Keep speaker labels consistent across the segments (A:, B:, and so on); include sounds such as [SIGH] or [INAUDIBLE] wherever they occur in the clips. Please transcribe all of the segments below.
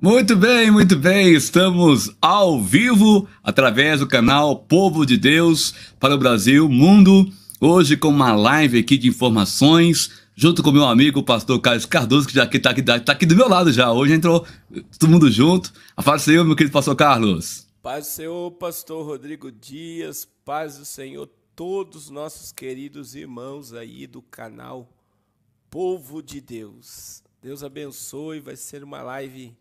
A: Muito bem, muito bem. Estamos ao vivo através do canal Povo de Deus para o Brasil, Mundo. Hoje com uma live aqui de informações, junto com meu amigo, o pastor Carlos Cardoso, que já está aqui, está aqui, tá aqui do meu lado já. Hoje entrou todo mundo junto. A paz do Senhor, meu querido pastor Carlos.
B: Paz do Senhor, pastor Rodrigo Dias. Paz do Senhor, todos os nossos queridos irmãos aí do canal Povo de Deus. Deus abençoe, vai ser uma live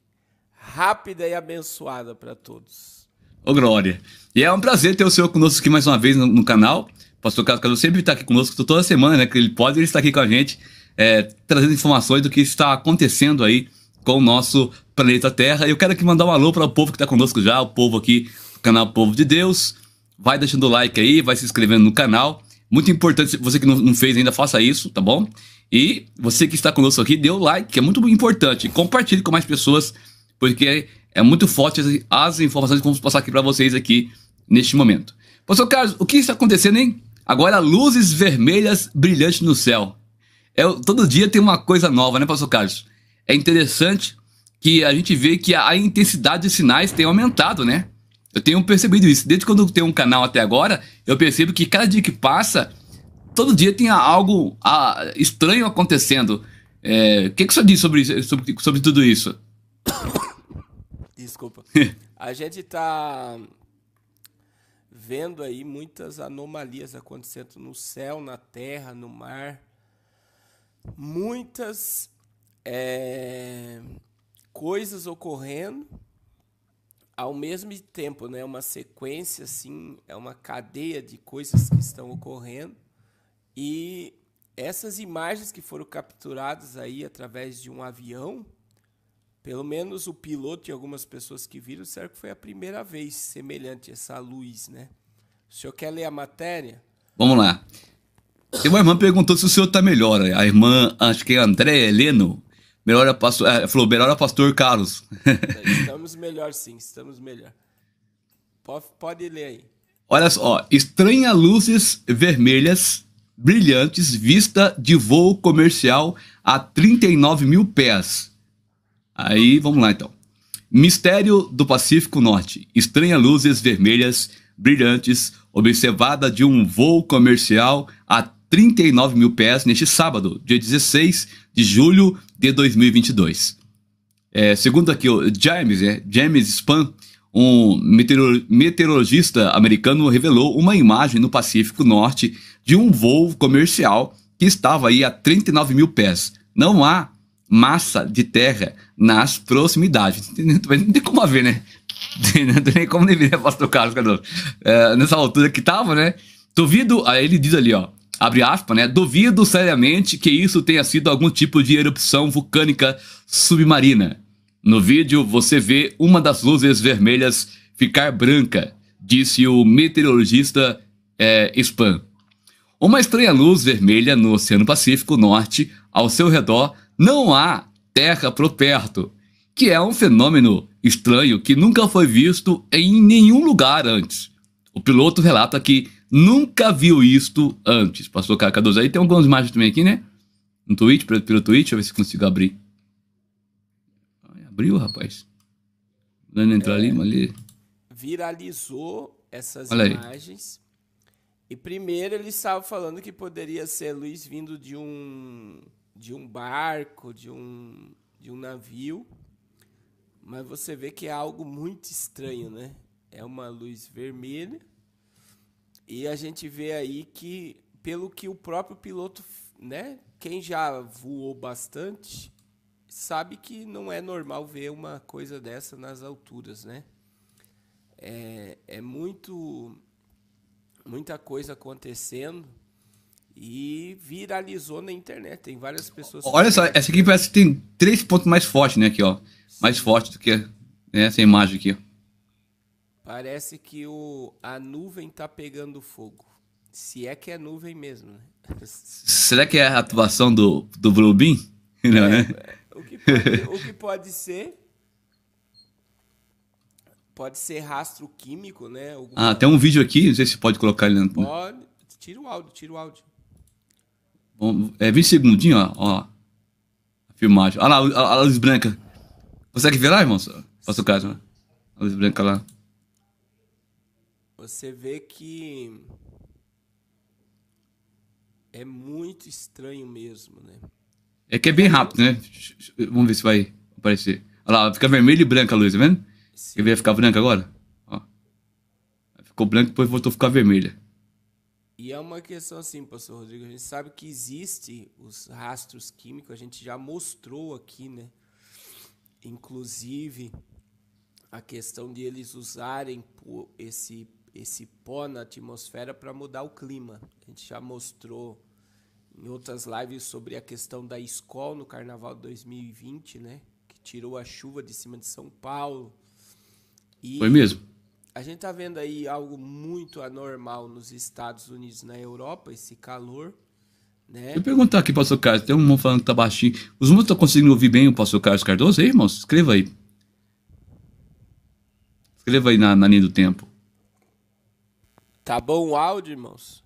B: rápida e abençoada para todos.
A: Ô, Glória. E é um prazer ter o senhor conosco aqui mais uma vez no, no canal. O pastor Carlos Carlos sempre está aqui conosco toda semana, né? Que ele pode, ele está aqui com a gente, é, trazendo informações do que está acontecendo aí com o nosso planeta Terra. Eu quero aqui mandar um alô para o povo que está conosco já, o povo aqui do canal Povo de Deus. Vai deixando o like aí, vai se inscrevendo no canal. Muito importante, você que não, não fez ainda, faça isso, tá bom? E você que está conosco aqui, dê o like, que é muito importante. Compartilhe com mais pessoas porque é muito forte as informações que vamos passar aqui para vocês aqui neste momento. Pastor Carlos, o que está acontecendo, hein? Agora luzes vermelhas brilhantes no céu. É, todo dia tem uma coisa nova, né, Pastor Carlos? É interessante que a gente vê que a, a intensidade de sinais tem aumentado, né? Eu tenho percebido isso. Desde quando eu tenho um canal até agora, eu percebo que cada dia que passa, todo dia tem algo a, estranho acontecendo. É, o é, que, que o senhor diz sobre, sobre, sobre tudo isso?
B: [COUGHS] desculpa. [LAUGHS] a gente está vendo aí muitas anomalias acontecendo no céu, na terra, no mar. Muitas é, coisas ocorrendo ao mesmo tempo, né? Uma sequência assim, é uma cadeia de coisas que estão ocorrendo e essas imagens que foram capturadas aí através de um avião, pelo menos o piloto e algumas pessoas que viram disseram que foi a primeira vez semelhante a essa luz, né? O senhor quer ler a matéria?
A: Vamos lá. Tem uma irmã perguntou se o senhor está melhor. A irmã, acho que é André Heleno. a pastor, é, falou falou, a pastor Carlos. [LAUGHS]
B: Estamos melhor sim, estamos melhor. Pode, pode ler aí.
A: Olha só, estranha luzes vermelhas brilhantes vista de voo comercial a 39 mil pés. Aí, vamos lá então. Mistério do Pacífico Norte. Estranha luzes vermelhas brilhantes observada de um voo comercial a 39 mil pés neste sábado, dia 16 de julho de 2022. É, segundo aqui o James, é, James Span, um meteorologista americano, revelou uma imagem no Pacífico Norte de um voo comercial que estava aí a 39 mil pés. Não há massa de terra nas proximidades. Não tem como haver, né? [LAUGHS] Não tem como nem ver, pastor Carlos Cardoso. É, nessa altura que tava, né? Duvido, aí ele diz ali, ó, abre aspas, né? Duvido seriamente que isso tenha sido algum tipo de erupção vulcânica submarina. No vídeo você vê uma das luzes vermelhas ficar branca, disse o meteorologista é, Spam. Uma estranha luz vermelha no Oceano Pacífico Norte, ao seu redor, não há terra por perto, que é um fenômeno estranho que nunca foi visto em nenhum lugar antes. O piloto relata que nunca viu isto antes. o K12 aí tem algumas imagens também aqui, né? No tweet, pelo tweet, deixa eu ver se consigo abrir. Abriu, rapaz. Dando entrar é, ali, mas ali.
B: Viralizou essas Olha imagens. Aí. E primeiro ele estava falando que poderia ser luz vindo de um de um barco, de um, de um navio, mas você vê que é algo muito estranho, né? É uma luz vermelha e a gente vê aí que, pelo que o próprio piloto, né? Quem já voou bastante sabe que não é normal ver uma coisa dessa nas alturas, né? É, é muito muita coisa acontecendo e viralizou na internet. Tem várias pessoas. Olha só,
A: essa aqui parece que tem três pontos mais fortes, né? Aqui, ó. Mais forte do que né, essa imagem aqui.
B: Parece que o, a nuvem tá pegando fogo. Se é que é nuvem mesmo, né? [LAUGHS]
A: Será que é a atuação do, do Blue [LAUGHS] Não, é, né? O que, pode, o
B: que pode ser. Pode ser rastro químico, né?
A: Alguma... Ah, tem um vídeo aqui, não sei se pode colocar ele.
B: Pode. Tira o áudio, tira o áudio.
A: Bom, é 20 segundinhos, ó. ó a filmagem. Olha lá a, a, luz branca. Consegue é ver lá, irmão? Passa o caso, né? A luz branca lá.
B: Você vê que. É muito estranho mesmo, né?
A: É que é bem rápido, né? Vamos ver se vai aparecer. Olha lá, fica vermelho e branca a luz, tá vendo? Sim. Quer ver ficar branca agora? Ó. Ficou branco, depois voltou a ficar vermelha.
B: E é uma questão assim, pastor Rodrigo, a gente sabe que existe os rastros químicos, a gente já mostrou aqui, né? Inclusive a questão de eles usarem esse esse pó na atmosfera para mudar o clima. A gente já mostrou em outras lives sobre a questão da escola no Carnaval 2020, né? Que tirou a chuva de cima de São Paulo. E... Foi mesmo a gente tá vendo aí algo muito anormal nos Estados Unidos, na Europa, esse calor,
A: né? Eu perguntar aqui, pastor Carlos, tem um irmão falando que tá baixinho. Os irmãos estão conseguindo ouvir bem o pastor Carlos Cardoso aí, irmãos? Escreva aí. Escreva aí na, na linha do tempo.
B: Tá bom o áudio, irmãos?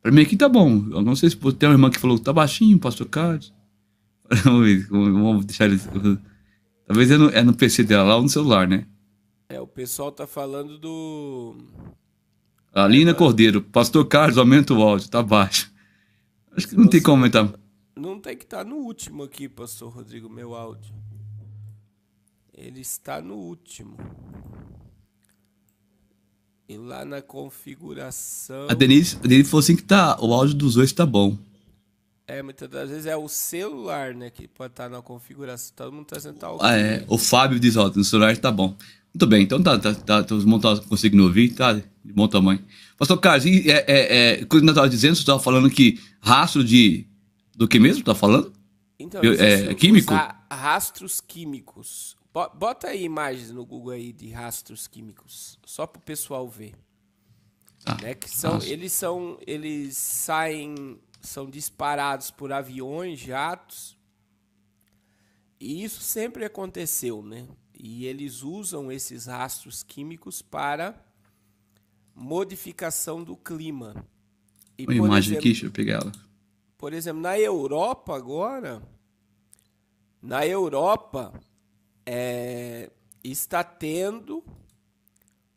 A: Pra mim aqui tá bom. Eu não sei se tem uma irmã que falou que tá baixinho, pastor Carlos. [LAUGHS] Vamos vamos deixar ele... [LAUGHS] Talvez é no, é no PC dela lá ou no celular, né?
B: pessoal tá falando do.
A: Alina Cordeiro, Pastor Carlos, aumenta o áudio, tá baixo. Acho que não tem como aumentar.
B: Não tem que estar tá no último aqui, Pastor Rodrigo, meu áudio. Ele está no último. E lá na configuração. A Denise,
A: a Denise falou assim que tá, o áudio dos dois tá bom.
B: É, muitas das vezes é o celular, né? Que pode estar tá na configuração. Todo mundo tá sentado. Ah, é.
A: O Fábio diz, ó, no celular tá bom. Muito bem, então tá, tá, tá, tá montar, conseguindo ouvir, tá de bom tamanho. Pastor Carlos, e, é, é, é, quando eu estava dizendo, você estava falando que rastro de. do que mesmo? Tá falando? Então, eu, é, químico?
B: Rastros químicos. Bota aí imagens no Google aí de rastros químicos, só para o pessoal ver. Ah, né? que são, eles são, eles saem, são disparados por aviões, jatos, e isso sempre aconteceu, né? E eles usam esses rastros químicos para modificação do clima. E, Uma imagem de aqui, deixa eu pegar ela. Por exemplo, na Europa agora, na Europa é, está tendo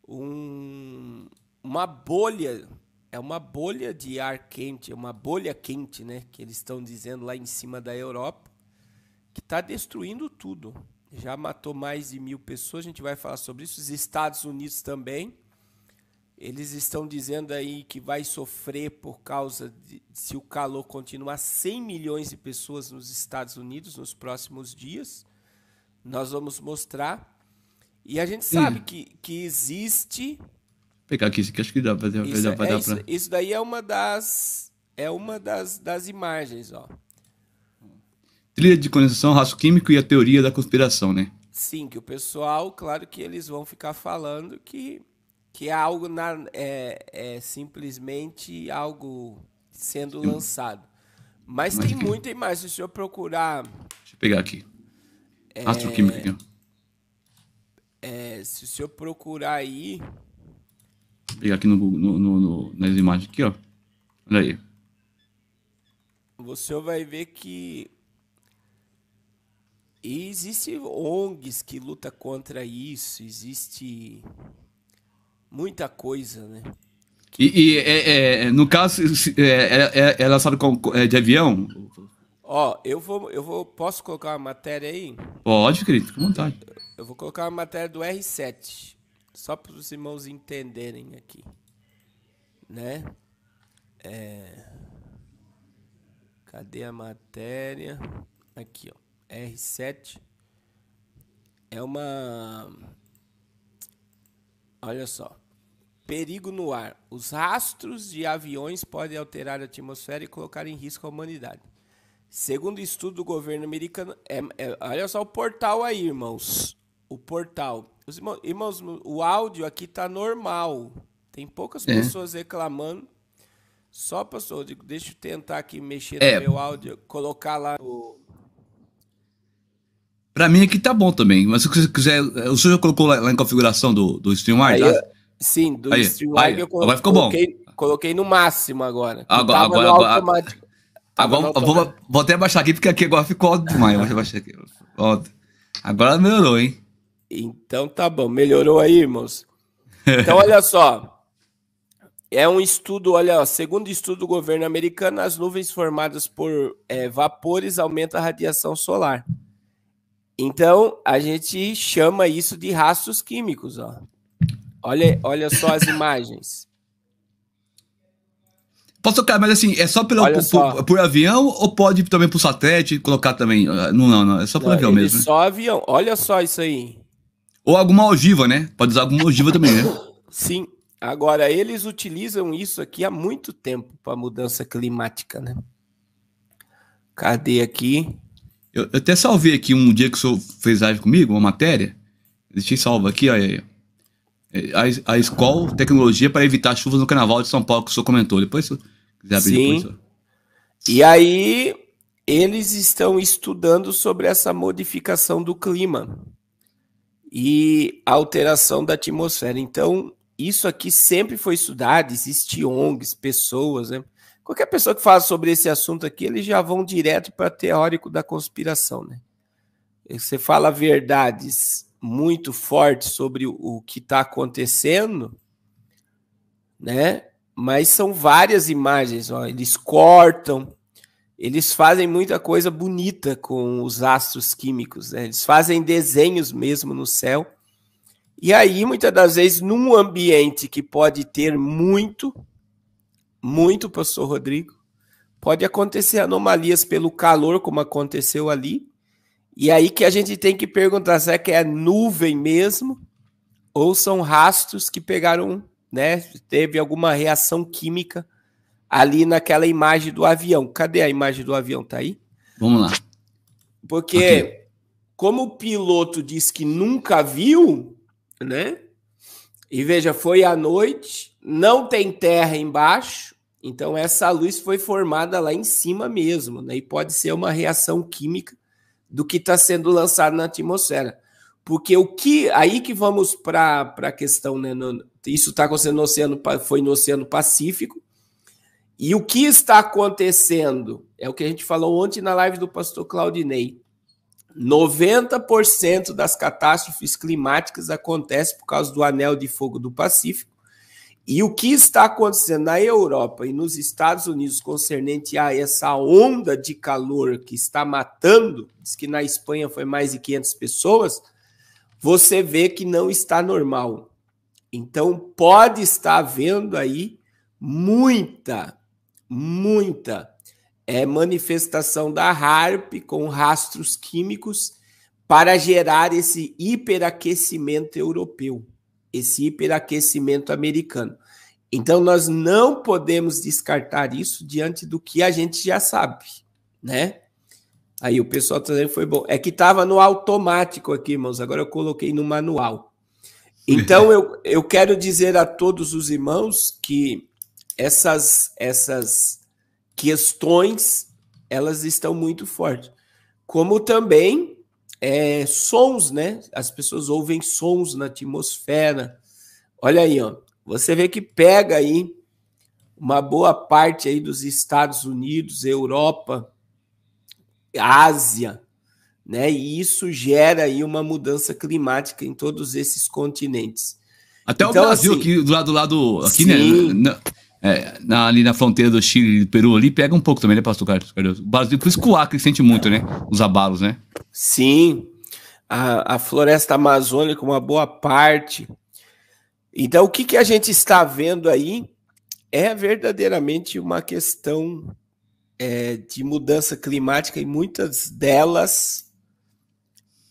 B: um, uma bolha, é uma bolha de ar quente, é uma bolha quente, né, que eles estão dizendo lá em cima da Europa, que está destruindo tudo já matou mais de mil pessoas. A gente vai falar sobre isso. Os Estados Unidos também. Eles estão dizendo aí que vai sofrer por causa de se o calor continuar 100 milhões de pessoas nos Estados Unidos nos próximos dias. Nós vamos mostrar. E a gente sabe que, que existe. Vou
A: pegar aqui, isso acho que dá, vai, isso, vai, é, dar, vai dar é, é pra...
B: isso daí é uma das. É uma das, das imagens, ó
A: trilha de condensação, raço químico e a teoria da conspiração, né?
B: Sim, que o pessoal, claro que eles vão ficar falando que, que é algo na, é, é simplesmente algo sendo Sim. lançado. Mas, Mas tem muita imagem. Se o senhor procurar. Deixa
A: eu pegar aqui. É, Astroquímica aqui, ó.
B: É, se o senhor procurar aí.
A: Vou pegar aqui no, no, no, no, nas imagens aqui, ó. Olha aí.
B: Você vai ver que e existe ONGs que luta contra isso, existe muita coisa, né?
A: E, e é, é, é no caso, é, é, é, é lançado de avião?
B: Ó, eu vou, eu vou, posso colocar uma matéria aí?
A: Pode, querido, com vontade.
B: Eu vou colocar uma matéria do R7, só para os irmãos entenderem aqui, né? É... Cadê a matéria? Aqui, ó. R7 é uma. Olha só. Perigo no ar. Os rastros de aviões podem alterar a atmosfera e colocar em risco a humanidade. Segundo estudo do governo americano. É, é, olha só o portal aí, irmãos. O portal. Os irmãos, irmãos o áudio aqui tá normal. Tem poucas é. pessoas reclamando. Só, pastor, deixa eu tentar aqui mexer no é. meu áudio, colocar lá o
A: para mim aqui tá bom também, mas se você quiser. O senhor já colocou lá, lá em configuração do, do StreamYard? Ah,
B: Sim, do aí, StreamYard aí, eu ficou coloquei, bom. coloquei no máximo agora. Agora, agora, agora, agora vou,
A: vou, até baixar aqui, porque aqui agora ficou alto demais. Vou baixar aqui. Agora melhorou, hein?
B: Então tá bom, melhorou aí, irmãos. Então olha só. É um estudo, olha, segundo estudo do governo americano, as nuvens formadas por é, vapores aumentam a radiação solar. Então, a gente chama isso de rastros químicos. Ó. Olha, olha só as [LAUGHS] imagens.
A: Posso tocar, mas assim, é só, pelo, por, só. Por, por, avião ou pode também por satélite colocar também? Ah, não, não, não. É só por não, avião mesmo. Né? Só
B: né? avião. Olha só isso aí.
A: Ou alguma ogiva, né? Pode usar alguma ogiva também, né? [COUGHS]
B: Sim. Agora, eles utilizam isso aqui há muito tempo para mudança climática, né?
A: Cadê aqui? Eu, eu até salvei aqui um dia que o senhor fez live comigo, uma matéria. Deixei salvo aqui, ó. É, é, a, a escola, tecnologia para evitar chuvas no carnaval de São Paulo, que o senhor comentou. Depois, se quiser abrir Sim. depois. E aí,
B: eles estão estudando sobre essa modificação do clima e alteração da atmosfera. Então, isso aqui sempre foi estudado, existe ONGs, pessoas, né? Qualquer pessoa que fala sobre esse assunto aqui, eles já vão direto para teórico da conspiração, né? Você fala verdades muito fortes sobre o que está acontecendo, né? Mas são várias imagens, ó. Eles cortam, eles fazem muita coisa bonita com os astros químicos, né? eles fazem desenhos mesmo no céu. E aí, muitas das vezes, num ambiente que pode ter muito, muito, pastor Rodrigo. Pode acontecer anomalias pelo calor, como aconteceu ali. E aí que a gente tem que perguntar será que é nuvem mesmo ou são rastros que pegaram, né? Teve alguma reação química ali naquela imagem do avião. Cadê a imagem do avião? Tá aí? Vamos lá. Porque okay. como o piloto disse que nunca viu, né? E veja, foi à noite, não tem terra embaixo. Então, essa luz foi formada lá em cima mesmo, né? e pode ser uma reação química do que está sendo lançado na atmosfera. Porque o que. Aí que vamos para a questão, né? No, isso está acontecendo no Oceano, foi no Oceano Pacífico. E o que está acontecendo? É o que a gente falou ontem na live do pastor Claudinei. 90% das catástrofes climáticas acontecem por causa do anel de fogo do Pacífico e o que está acontecendo na Europa e nos Estados Unidos concernente a essa onda de calor que está matando, diz que na Espanha foi mais de 500 pessoas, você vê que não está normal. Então pode estar havendo aí muita, muita é, manifestação da HARP com rastros químicos para gerar esse hiperaquecimento europeu esse hiperaquecimento americano. Então, nós não podemos descartar isso diante do que a gente já sabe, né? Aí o pessoal também foi bom. É que estava no automático aqui, irmãos, agora eu coloquei no manual. Então, eu, eu quero dizer a todos os irmãos que essas, essas questões, elas estão muito fortes. Como também é, sons, né? As pessoas ouvem sons na atmosfera. Olha aí, ó. Você vê que pega aí uma boa parte aí dos Estados Unidos, Europa, Ásia, né? E isso gera aí uma mudança climática em todos esses continentes.
A: Até então, o Brasil assim, aqui do lado do lado aqui, né? sim. né? É, na, ali na fronteira do Chile e do Peru ali, pega um pouco também, né, pastor Carlos Cardoso? O Brasil, por isso que o Acre sente muito, né? Os abalos, né?
B: Sim. A, a floresta amazônica, uma boa parte. Então, o que, que a gente está vendo aí é verdadeiramente uma questão é, de mudança climática e muitas delas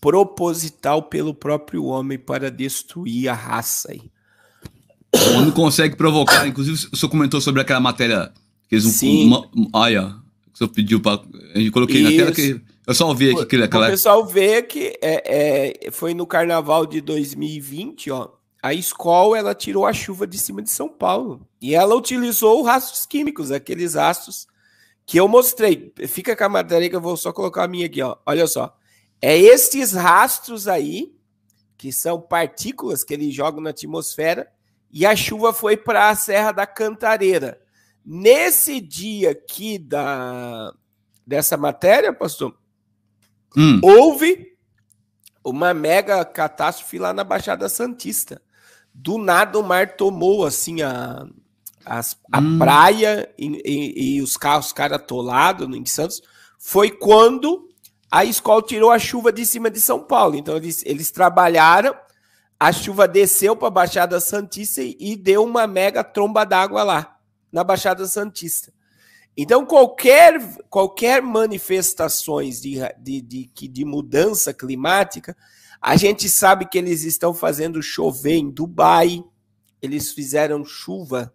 B: proposital pelo próprio homem para destruir a raça. Aí.
A: O homem consegue provocar. Inclusive, o senhor comentou sobre aquela matéria. Que eles Sim. Uma, olha, o senhor pediu para. Eu coloquei Isso. na tela que. Eu só ouvi aqui aquele. Aquela... O pessoal
B: vê que é, é, foi no carnaval de 2020, ó. A escola ela tirou a chuva de cima de São Paulo. E ela utilizou rastros químicos, aqueles rastros que eu mostrei. Fica com a matéria que eu vou só colocar a minha aqui, ó. Olha só. É estes rastros aí, que são partículas que eles jogam na atmosfera, e a chuva foi para a Serra da Cantareira. Nesse dia aqui da, dessa matéria, pastor, hum. houve uma mega catástrofe lá na Baixada Santista. Do nada o mar tomou assim a, a, a hum. praia e, e, e, os carros cara atolados né, em Santos. Foi quando a escola tirou a chuva de cima de São Paulo. Então eles, eles trabalharam a chuva desceu para a Baixada Santista e deu uma mega tromba d'água lá, na Baixada Santista. Então, qualquer, qualquer manifestações de, de, de, de mudança climática, a gente sabe que eles estão fazendo chover em Dubai, eles fizeram chuva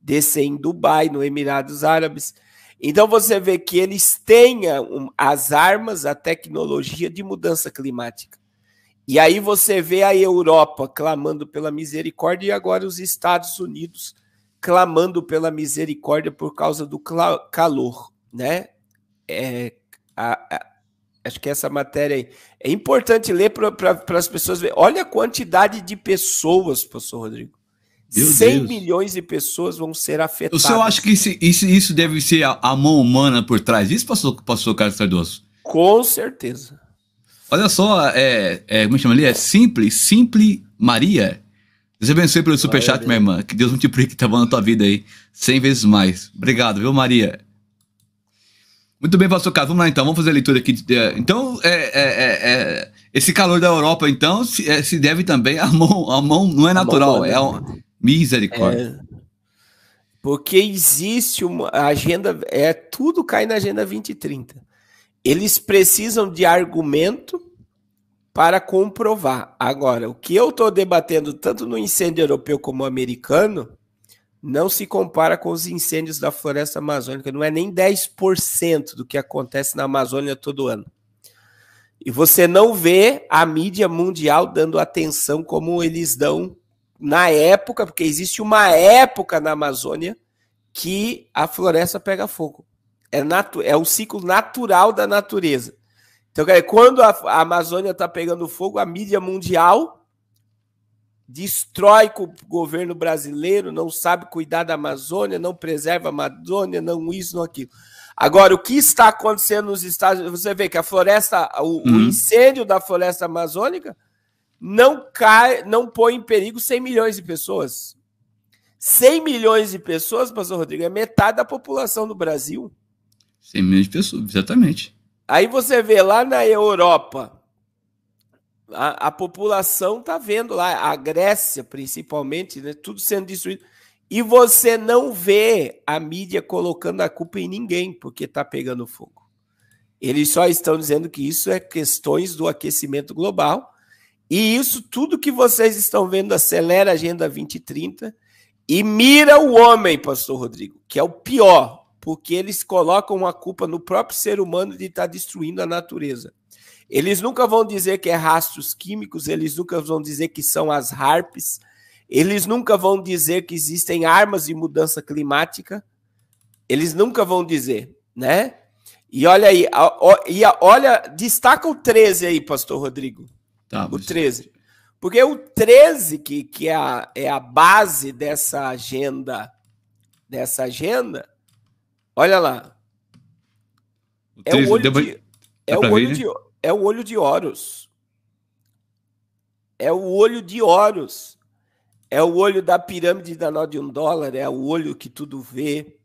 B: descer em Dubai, no Emirados Árabes. Então, você vê que eles têm as armas, a tecnologia de mudança climática. E aí você vê a Europa clamando pela misericórdia e agora os Estados Unidos clamando pela misericórdia por causa do calor, né? É, a, a, acho que essa matéria aí. é importante ler para as pessoas verem. Olha a quantidade de pessoas, professor Rodrigo. Meu 100 Deus. milhões de pessoas vão ser afetadas. O senhor acha
A: que isso, isso, isso deve ser a, a, mão humana por trás disso, pastor, pastor Carlos Cardoso?
B: Com certeza.
A: Olha só, é, é, como chama ali? É simples, simples Maria. Deus abençoe pelo superchat, minha irmã. Que Deus multiplique tá bom na tua vida aí. Cem vezes mais. Obrigado, viu, Maria? Muito bem, pastor Carlos. Vamos lá então, vamos fazer a leitura aqui. É, então, é é, é, é, esse calor da Europa, então, se, se, deve também à mão. A mão não é natural, é um... misericórdia.
B: Porque existe uma agenda, é tudo cai na agenda 2030 eles precisam de argumento para comprovar. Agora, o que eu estou debatendo tanto no incêndio europeu como americano não se compara com os incêndios da floresta amazônica, não é nem 10% do que acontece na Amazônia todo ano. E você não vê a mídia mundial dando atenção como eles dão na época, porque existe uma época na Amazônia que a floresta pega fogo. É, natu é o ciclo natural da natureza. Então, cara, quando a, a Amazônia está pegando fogo, a mídia mundial destrói com o governo brasileiro, não sabe cuidar da Amazônia, não preserva a Amazônia, não isso, não aquilo. Agora, o que está acontecendo nos Estados Unidos? Você vê que a floresta, o, uhum. o incêndio da floresta amazônica não cai, não põe em perigo 100 milhões de pessoas. 100 milhões de pessoas, pastor Rodrigo, é metade da população do Brasil.
A: 100 milhões de pessoas, exatamente.
B: Aí você vê lá na Europa, a, a população tá vendo lá, a Grécia principalmente, né, tudo sendo destruído. E você não vê a mídia colocando a culpa em ninguém, porque está pegando fogo. Eles só estão dizendo que isso é questões do aquecimento global. E isso tudo que vocês estão vendo acelera a Agenda 2030 e mira o homem, Pastor Rodrigo, que é o pior porque eles colocam a culpa no próprio ser humano de estar tá destruindo a natureza. Eles nunca vão dizer que é rastros químicos, eles nunca vão dizer que são as harpes, eles nunca vão dizer que existem armas de mudança climática, eles nunca vão dizer, né? E olha aí, e olha, destaca o 13 aí, pastor Rodrigo. Tá, o 13. Porque o 13, que, que é, a, é a base dessa agenda, dessa agenda, Olha lá.
A: É o olho de, é o olho né? de,
B: é o olho de Horus. É o olho de Horus. É o olho da pirâmide da nó de um dólar, é o olho que tudo vê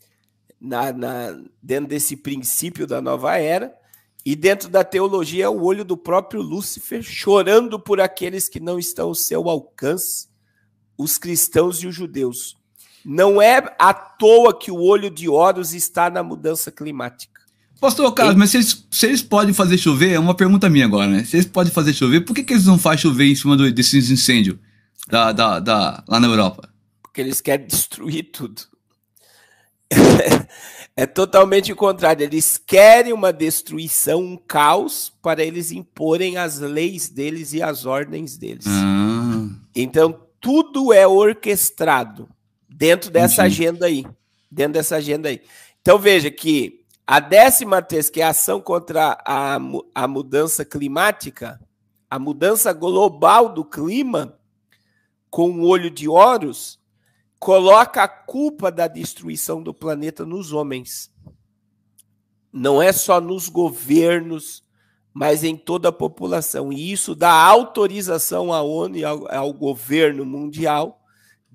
B: na, na, dentro desse princípio da nova era. E dentro da teologia é o olho do próprio Lúcifer chorando por aqueles que não estão ao seu alcance, os cristãos e os judeus. Não é à toa que o olho de Horus está na mudança climática.
A: Pastor Carlos, e... mas se eles, se eles, podem fazer chover, é uma pergunta minha agora, né? Se eles podem fazer chover, por que, que eles não fazem chover em cima do, desses incêndios da, da, da, lá na Europa?
B: Porque eles querem destruir tudo. [LAUGHS] é totalmente o contrário. Eles querem uma destruição, um caos, para eles imporem as leis deles e as ordens deles.
A: Ah.
B: Então, tudo é orquestrado dentro dessa Entendi. agenda aí. Dentro dessa agenda aí. Então veja que a décima terça, que é a ação contra a, a mudança climática, a mudança global do clima, com o olho de Horus, coloca a culpa da destruição do planeta nos homens. Não é só nos governos, mas em toda a população. E isso dá autorização à ONU e ao, ao governo mundial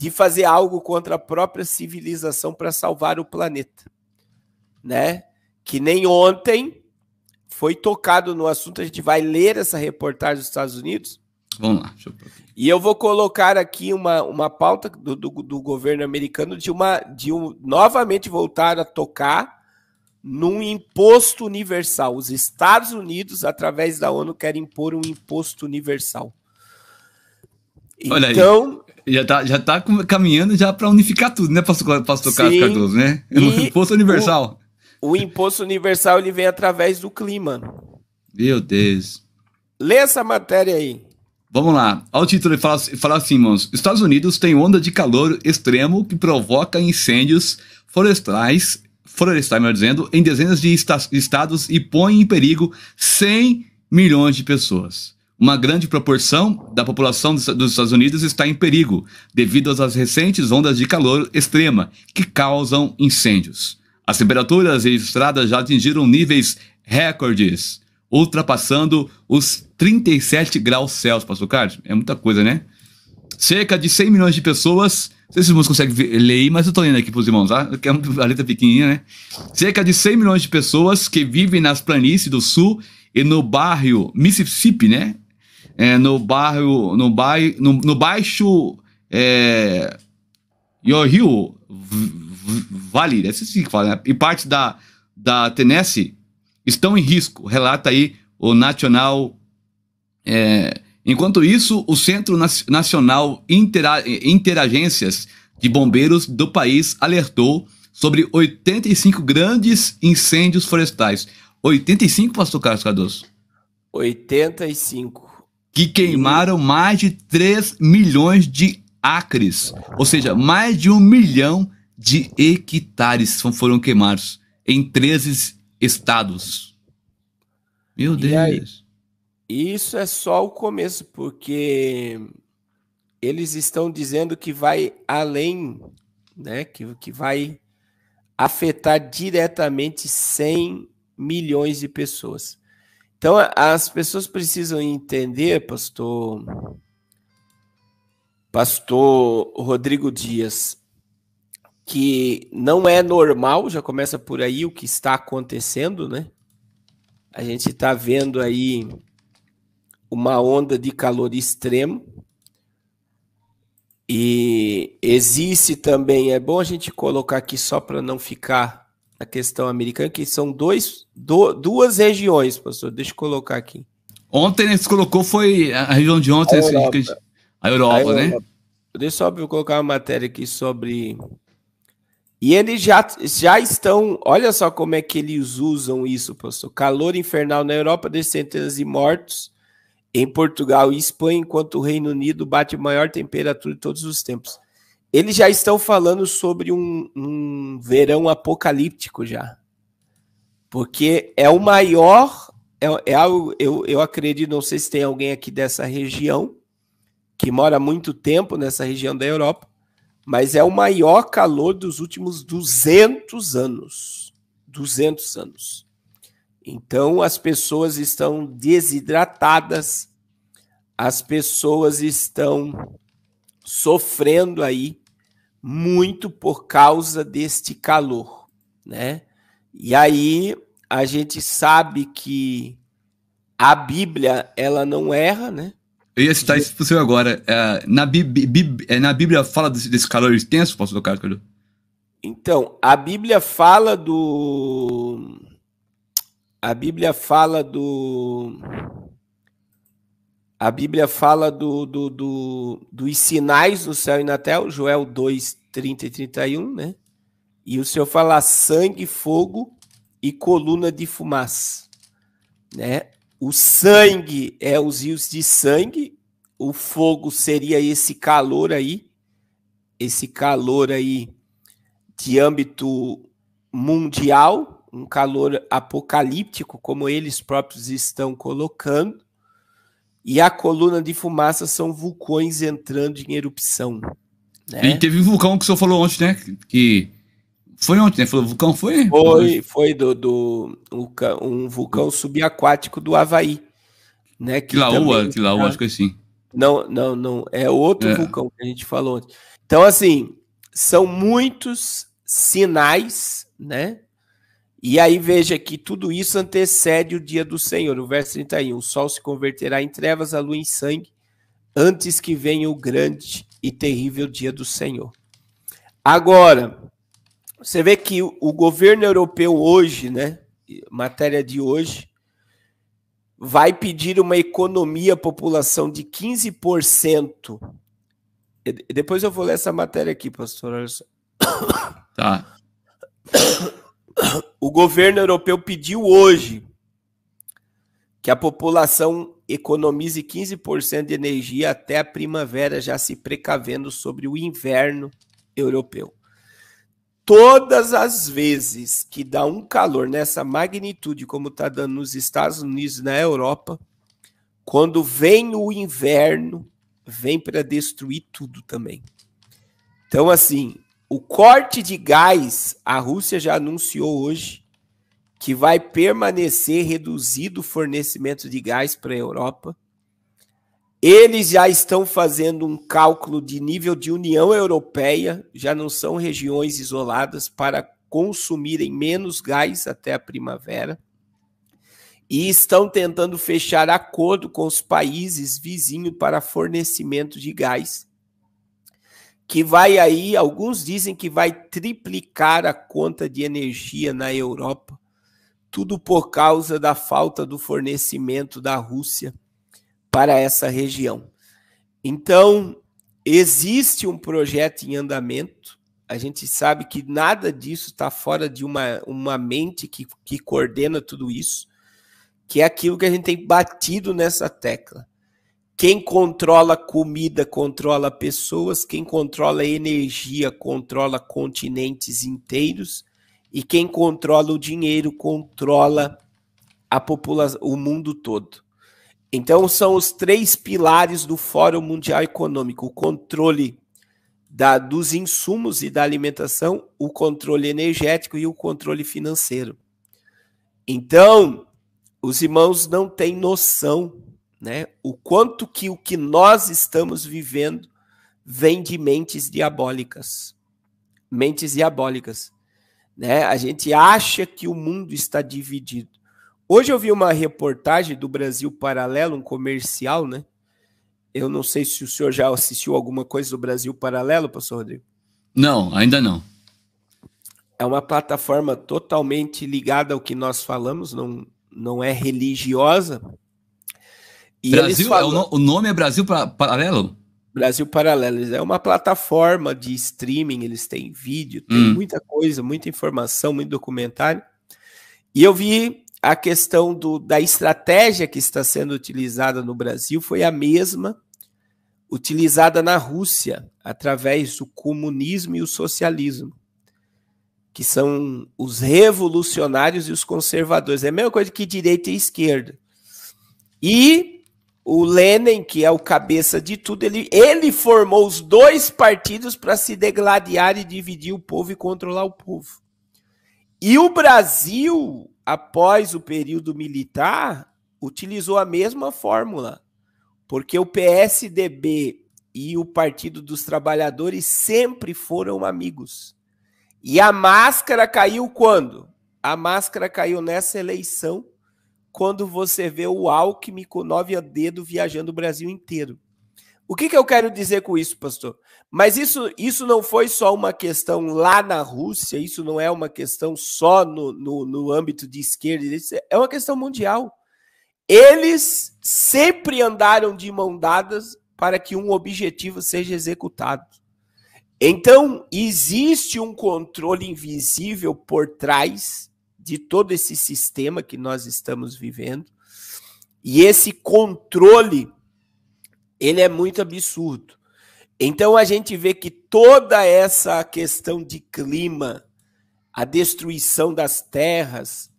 B: de fazer algo contra a própria civilização para salvar o planeta, né? Que nem ontem foi tocado no assunto, a gente vai ler essa reportagem dos Estados Unidos. Vamos lá. Eu... E eu vou colocar aqui uma, uma pauta do, do, do governo americano de uma de um, novamente voltar a tocar num imposto universal. Os Estados Unidos, através da ONU, querem impor um imposto universal.
A: Olha então, já tá, já tá caminhando já para unificar tudo, né, pastor, pastor Carlos Cardoso, né? O imposto universal.
B: O, o, imposto universal ele vem através do clima.
A: Meu Deus.
B: Lê essa matéria aí.
A: Vamos lá. Ao título ele fala, fala assim, irmãos. Estados Unidos tem onda de calor extremo que provoca incêndios florestais, florestais, melhor dizendo, em dezenas de estados e põe em perigo 100 milhões de pessoas uma grande proporção da população dos Estados Unidos está em perigo devido às recentes ondas de calor extrema que causam incêndios. As temperaturas registradas já atingiram níveis recordes, ultrapassando os 37 graus Celsius, pastor Carlos. É muita coisa, né? Cerca de 100 milhões de pessoas. Não sei se vocês conseguem ler, mas eu estou lendo aqui os irmãos, tá? Que é uma letra pequenininha, né? Cerca de 100 milhões de pessoas que vivem nas planícies do sul e no bairro Mississippi, né? é, no bairro, no, bairro, no, no baixo é, Yorhil é assim que fala, né? e parte da, da Tennessee estão em risco, relata aí o Nacional. É, enquanto isso, o Centro Nacional Intera Interagências de Bombeiros do país alertou sobre 85 grandes incêndios florestais. 85, pastor Carlos Cardoso? 85 que queimaram mais de 3 milhões de acres, ou seja, mais de um milhão de hectares foram queimados em 13 estados.
B: Meu Deus. aí, isso é só o começo, porque eles estão dizendo que vai além, né? Que, que vai afetar diretamente 100 milhões de pessoas. Então, as pessoas precisam entender, pastor, pastor Rodrigo Dias, que não é normal, já começa por aí o que está acontecendo, né? A gente está vendo aí uma onda de calor extremo. E existe também, é bom a gente colocar aqui só para não ficar a questão americana, que são dois, do, duas regiões, pastor. Deixa eu colocar aqui. Ontem a né, gente colocou, foi a região de ontem, a né, Europa, a gente, a Europa, a né? Europa. né? Deixa só eu colocar uma matéria aqui sobre. E eles já, já estão. Olha só como é que eles usam isso, pastor. Calor infernal na Europa, de centenas de mortos em Portugal e Espanha, enquanto o Reino Unido bate maior temperatura de todos os tempos. Eles já estão falando sobre um, um verão apocalíptico já. Porque é o maior. É, é algo, eu, eu acredito, não sei se tem alguém aqui dessa região, que mora há muito tempo nessa região da Europa, mas é o maior calor dos últimos 200 anos. 200 anos. Então as pessoas estão desidratadas, as pessoas estão sofrendo aí muito por causa deste calor, né? E aí a gente sabe que a Bíblia ela não erra, né?
A: Eu ia citar isso para você agora. É, na, Bíblia, Bíblia, é, na Bíblia fala desse, desse calor extenso, posso tocar, Cadu?
B: Então, a Bíblia fala do. A Bíblia fala do. A Bíblia fala do, do, do, dos sinais no céu e na terra, Joel 2, 30 e 31, né? E o Senhor fala sangue, fogo e coluna de fumaça, né? O sangue é os rios de sangue, o fogo seria esse calor aí, esse calor aí de âmbito mundial, um calor apocalíptico, como eles próprios estão colocando e a coluna de fumaça são vulcões entrando em erupção. Né? E
A: teve um vulcão que o senhor falou ontem, né? Que foi ontem, né? Falou vulcão, foi? Foi,
B: foi do, do um vulcão subaquático do Havaí, né? Que Laoa, que Laoa, acho que é assim. Não, não, não, é outro é. vulcão que a gente falou ontem. Então, assim, são muitos sinais, né? E aí veja que tudo isso antecede o dia do Senhor. O verso 31. O sol se converterá em trevas, a lua em sangue, antes que venha o grande e terrível dia do Senhor. Agora, você vê que o governo europeu hoje, né, matéria de hoje, vai pedir uma economia à população de 15%. Depois eu vou ler essa matéria aqui, pastor. Tá. [COUGHS] o governo europeu pediu hoje que a população economize 15% de energia até a primavera, já se precavendo sobre o inverno europeu. Todas as vezes que dá um calor nessa magnitude, como está dando nos Estados Unidos e na Europa, quando vem o inverno, vem para destruir tudo também. Então, assim, o corte de gás, a Rússia já anunciou hoje que vai permanecer reduzido o fornecimento de gás para a Europa. Eles já estão fazendo um cálculo de nível de União Europeia, já não são regiões isoladas, para consumirem menos gás até a primavera. E estão tentando fechar acordo com os países vizinhos para fornecimento de gás que vai aí, alguns dizem que vai triplicar a conta de energia na Europa, tudo por causa da falta do fornecimento da Rússia para essa região. Então, existe um projeto em andamento, a gente sabe que nada disso está fora de uma, uma mente que, que coordena tudo isso, que é aquilo que a gente tem batido nessa tecla. Quem controla comida controla pessoas, quem controla energia controla continentes inteiros e quem controla o dinheiro controla a população, o mundo todo. Então são os três pilares do Fórum Mundial Econômico: o controle da, dos insumos e da alimentação, o controle energético e o controle financeiro. Então, os irmãos não têm noção né? O quanto que o que nós estamos vivendo vem de mentes diabólicas. Mentes diabólicas, né? A gente acha que o mundo está dividido. Hoje eu vi uma reportagem do Brasil Paralelo, um comercial, né? Eu não sei se o senhor já assistiu alguma coisa do Brasil Paralelo, pastor Rodrigo.
A: Não, ainda não.
B: É uma plataforma totalmente ligada ao que nós falamos, não, não é religiosa,
A: e Brasil, falam... é o, no, o, nome é Brasil pra, Paralelo?
B: Brasil Paralelo, é uma plataforma de streaming, eles têm vídeo, tem hum. muita coisa, muita informação, muito documentário. E eu vi a questão do, da estratégia que está sendo utilizada no Brasil foi a mesma utilizada na Rússia, através do comunismo e o socialismo, que são os revolucionários e os conservadores. É a mesma coisa que direita e esquerda. E o Lenin, que é o cabeça de tudo, ele, ele formou os dois partidos para se degladiar e dividir o povo e controlar o povo. E o Brasil, após o período militar, utilizou a mesma fórmula, porque o PSDB e o Partido dos Trabalhadores sempre foram amigos. E a máscara caiu quando? A máscara caiu nessa eleição quando você vê o Alckmin com nove a dedo viajando o Brasil inteiro. O que, que eu quero dizer com isso, pastor? Mas isso, isso não foi só uma questão lá na Rússia, isso não é uma questão só no, no, no âmbito de esquerda, é uma questão mundial. Eles sempre andaram de mão dadas para que um objetivo seja executado. Então, existe um controle invisível por trás de todo esse sistema que nós estamos vivendo. E esse controle, ele é muito absurdo. Então a gente vê que toda essa questão de clima, a destruição das terras,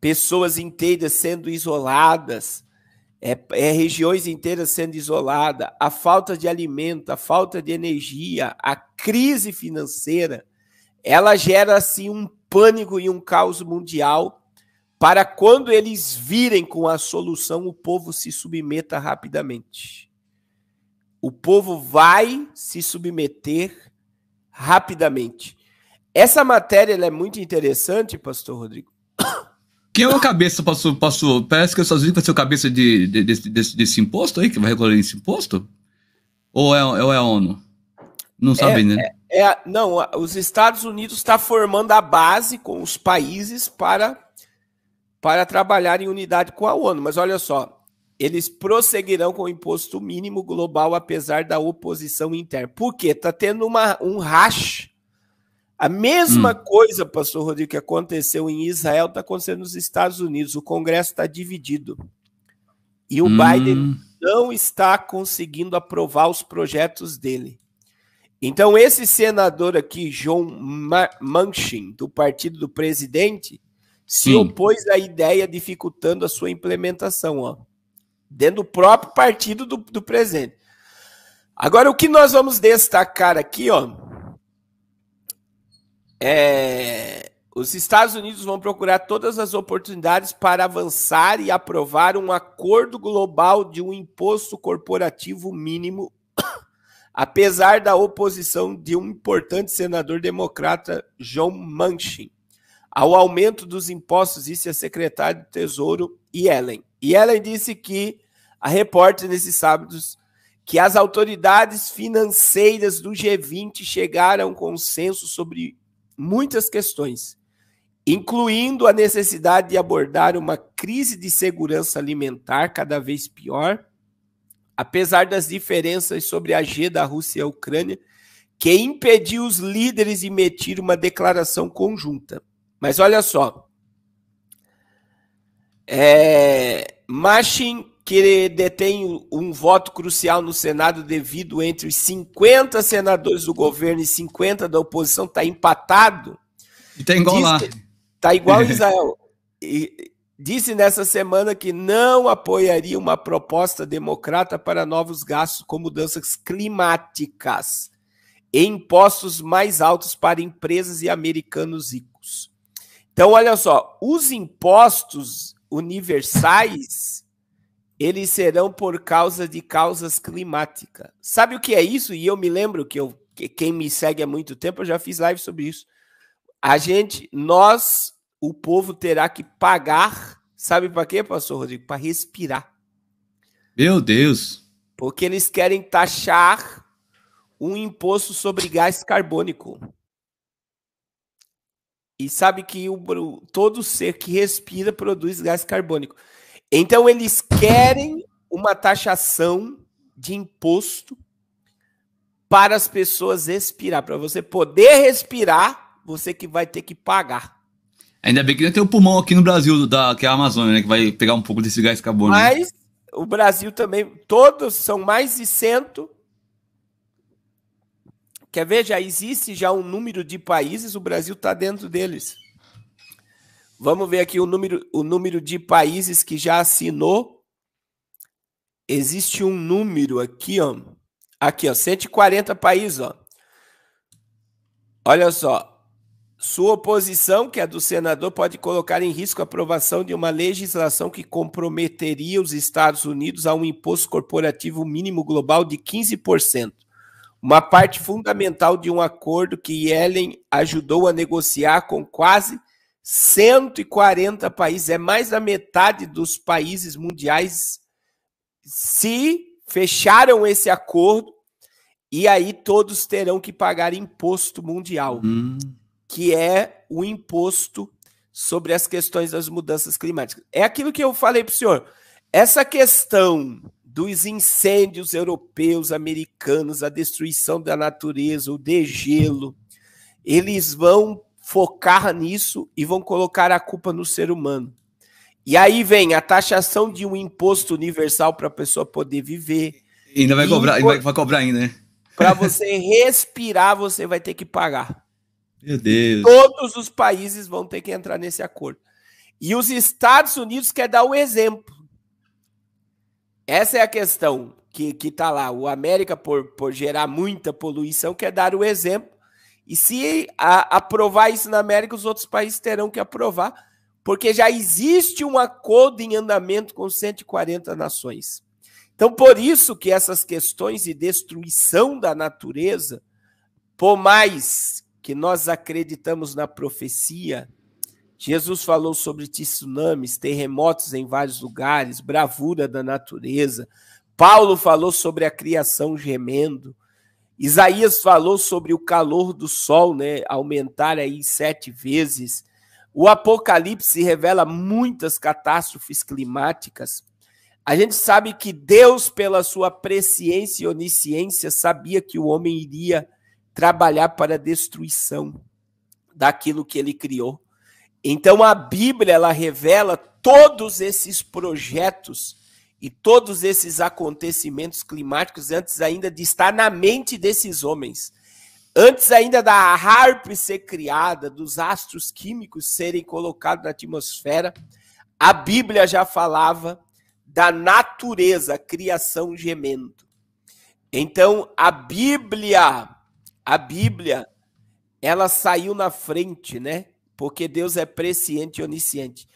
B: pessoas inteiras sendo isoladas, é, é, regiões inteiras sendo isoladas, a falta de alimento, a falta de energia, a crise financeira, ela gera assim um pânico e um caos mundial, para quando eles virem com a solução, o povo se submeta rapidamente. O povo vai se submeter rapidamente. Essa matéria é muito interessante, pastor Rodrigo.
A: Quem é o cabeça, pastor? pastor parece que os Estados Unidos vai ser o cabeça de, de, desse, desse imposto aí, que vai regular esse imposto? Ou é, ou é a ONU? Não sabem, é, né? É,
B: é, não, os Estados Unidos está formando a base com os países para, para trabalhar em unidade com a ONU. Mas olha só, eles prosseguirão com o imposto mínimo global, apesar da oposição interna. Por quê? Está tendo uma, um rach. A mesma hum. coisa, pastor Rodrigo, que aconteceu em Israel, está acontecendo nos Estados Unidos. O Congresso está dividido. E o hum. Biden não está conseguindo aprovar os projetos dele. Então, esse senador aqui, John Manchin, do partido do presidente, se opôs à ideia, dificultando a sua implementação, ó, dentro do próprio partido do, do presidente. Agora, o que nós vamos destacar aqui, ó, é, os Estados Unidos vão procurar todas as oportunidades para avançar e aprovar um acordo global de um imposto corporativo mínimo apesar da oposição de um importante senador democrata, John Manchin, ao aumento dos impostos, disse a secretária do Tesouro, Yellen. Yellen disse que, a repórter nesses sábados, que as autoridades financeiras do G20 chegaram a um consenso sobre muitas questões, incluindo a necessidade de abordar uma crise de segurança alimentar cada vez pior apesar das diferenças sobre a agenda da Rússia e a Ucrânia, que impediu os líderes de emitir uma declaração conjunta. Mas olha só. É, Machin, que detém um voto crucial no Senado devido entre os 50 senadores do governo e 50 da oposição, está empatado.
A: E está igual lá.
B: Está igual [LAUGHS] Israel. E, disse nessa semana que não apoiaria uma proposta democrata para novos gastos com mudanças climáticas e impostos mais altos para empresas e americanos ricos. Então, olha só, os impostos universais eles serão por causa de causas climáticas. Sabe o que é isso? E eu me lembro que eu que quem me segue há muito tempo, eu já fiz live sobre isso. A gente, nós o povo terá que pagar, sabe para quê, pastor Rodrigo? Para respirar.
A: Meu Deus!
B: Porque eles querem taxar um imposto sobre gás carbônico. E sabe que o, todo ser que respira produz gás carbônico. Então eles querem uma taxação de imposto para as pessoas respirar. Para você poder respirar, você que vai ter que pagar.
A: Ainda bem que não tem o pulmão aqui no Brasil, da, que é a Amazônia, né? Que vai pegar um pouco desse gás carbônico. Né? Mas
B: o Brasil também, todos são mais de cento. Quer ver? Já existe já um número de países, o Brasil está dentro deles. Vamos ver aqui o número, o número de países que já assinou. Existe um número aqui, ó. Aqui, ó, 140 países, ó. Olha só, sua oposição, que é do senador, pode colocar em risco a aprovação de uma legislação que comprometeria os Estados Unidos a um imposto corporativo mínimo global de 15%, uma parte fundamental de um acordo que Yellen ajudou a negociar com quase 140 países, é mais da metade dos países mundiais se fecharam esse acordo e aí todos terão que pagar imposto mundial. Hum que é o imposto sobre as questões das mudanças climáticas. É aquilo que eu falei para o senhor. Essa questão dos incêndios europeus, americanos, a destruição da natureza, o degelo, eles vão focar nisso e vão colocar a culpa no ser humano. E aí vem a taxação de um imposto universal para a pessoa poder viver.
A: E ainda vai e cobrar, vai,
B: cobrar ainda, né? Para você respirar, você vai ter que pagar. Meu Deus. Todos os países vão ter que entrar nesse acordo. E os Estados Unidos quer dar o exemplo. Essa é a questão que, que tá lá. O América, por, por gerar muita poluição, quer dar o exemplo. E se a, aprovar isso na América, os outros países terão que aprovar, porque já existe um acordo em andamento com 140 nações. Então, por isso que essas questões de destruição da natureza, por mais que nós acreditamos na profecia, Jesus falou sobre tsunamis, terremotos em vários lugares, bravura da natureza. Paulo falou sobre a criação gemendo. Isaías falou sobre o calor do sol, né, aumentar aí sete vezes. O Apocalipse revela muitas catástrofes climáticas. A gente sabe que Deus, pela sua presciência e onisciência, sabia que o homem iria trabalhar para a destruição daquilo que ele criou. Então a Bíblia ela revela todos esses projetos e todos esses acontecimentos climáticos antes ainda de estar na mente desses homens. Antes ainda da harp ser criada, dos astros químicos serem colocados na atmosfera, a Bíblia já falava da natureza, criação gemendo. Então, a Bíblia a Bíblia, ela saiu na frente, né? Porque Deus é presciente e onisciente.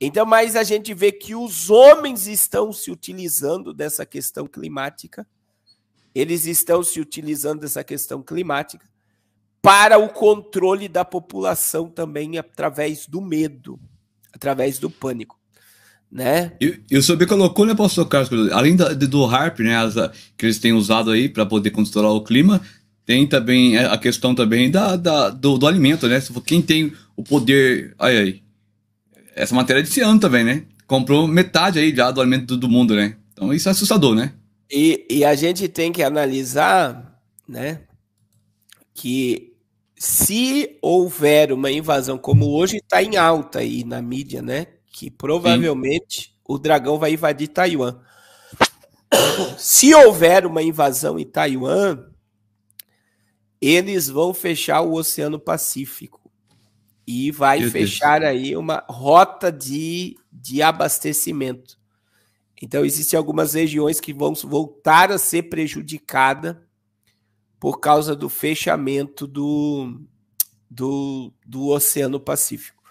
B: Então, mas a gente vê que os homens estão se utilizando dessa questão climática. Eles estão se utilizando dessa questão climática para o controle da população também através do medo, através do pânico.
A: Né? E, e o senhor colocou, né, pastor Carlos, além do HARP, né, as, que eles têm usado aí para poder controlar o clima, tem também é, a questão também da, da do, do, alimento, né? Quem tem o poder. Ai, ai. Essa matéria é desse ano também, né? Comprou metade aí já do alimento do, do mundo, né? Então isso é assustador, né?
B: E, e a gente tem que analisar, né? Que se houver uma invasão como hoje está em alta aí na mídia, né? Que provavelmente Sim. o dragão vai invadir Taiwan. [COUGHS] Se houver uma invasão em Taiwan, eles vão fechar o Oceano Pacífico e vai Meu fechar Deus. aí uma rota de, de abastecimento. Então, existem algumas regiões que vão voltar a ser prejudicadas por causa do fechamento do, do, do Oceano Pacífico.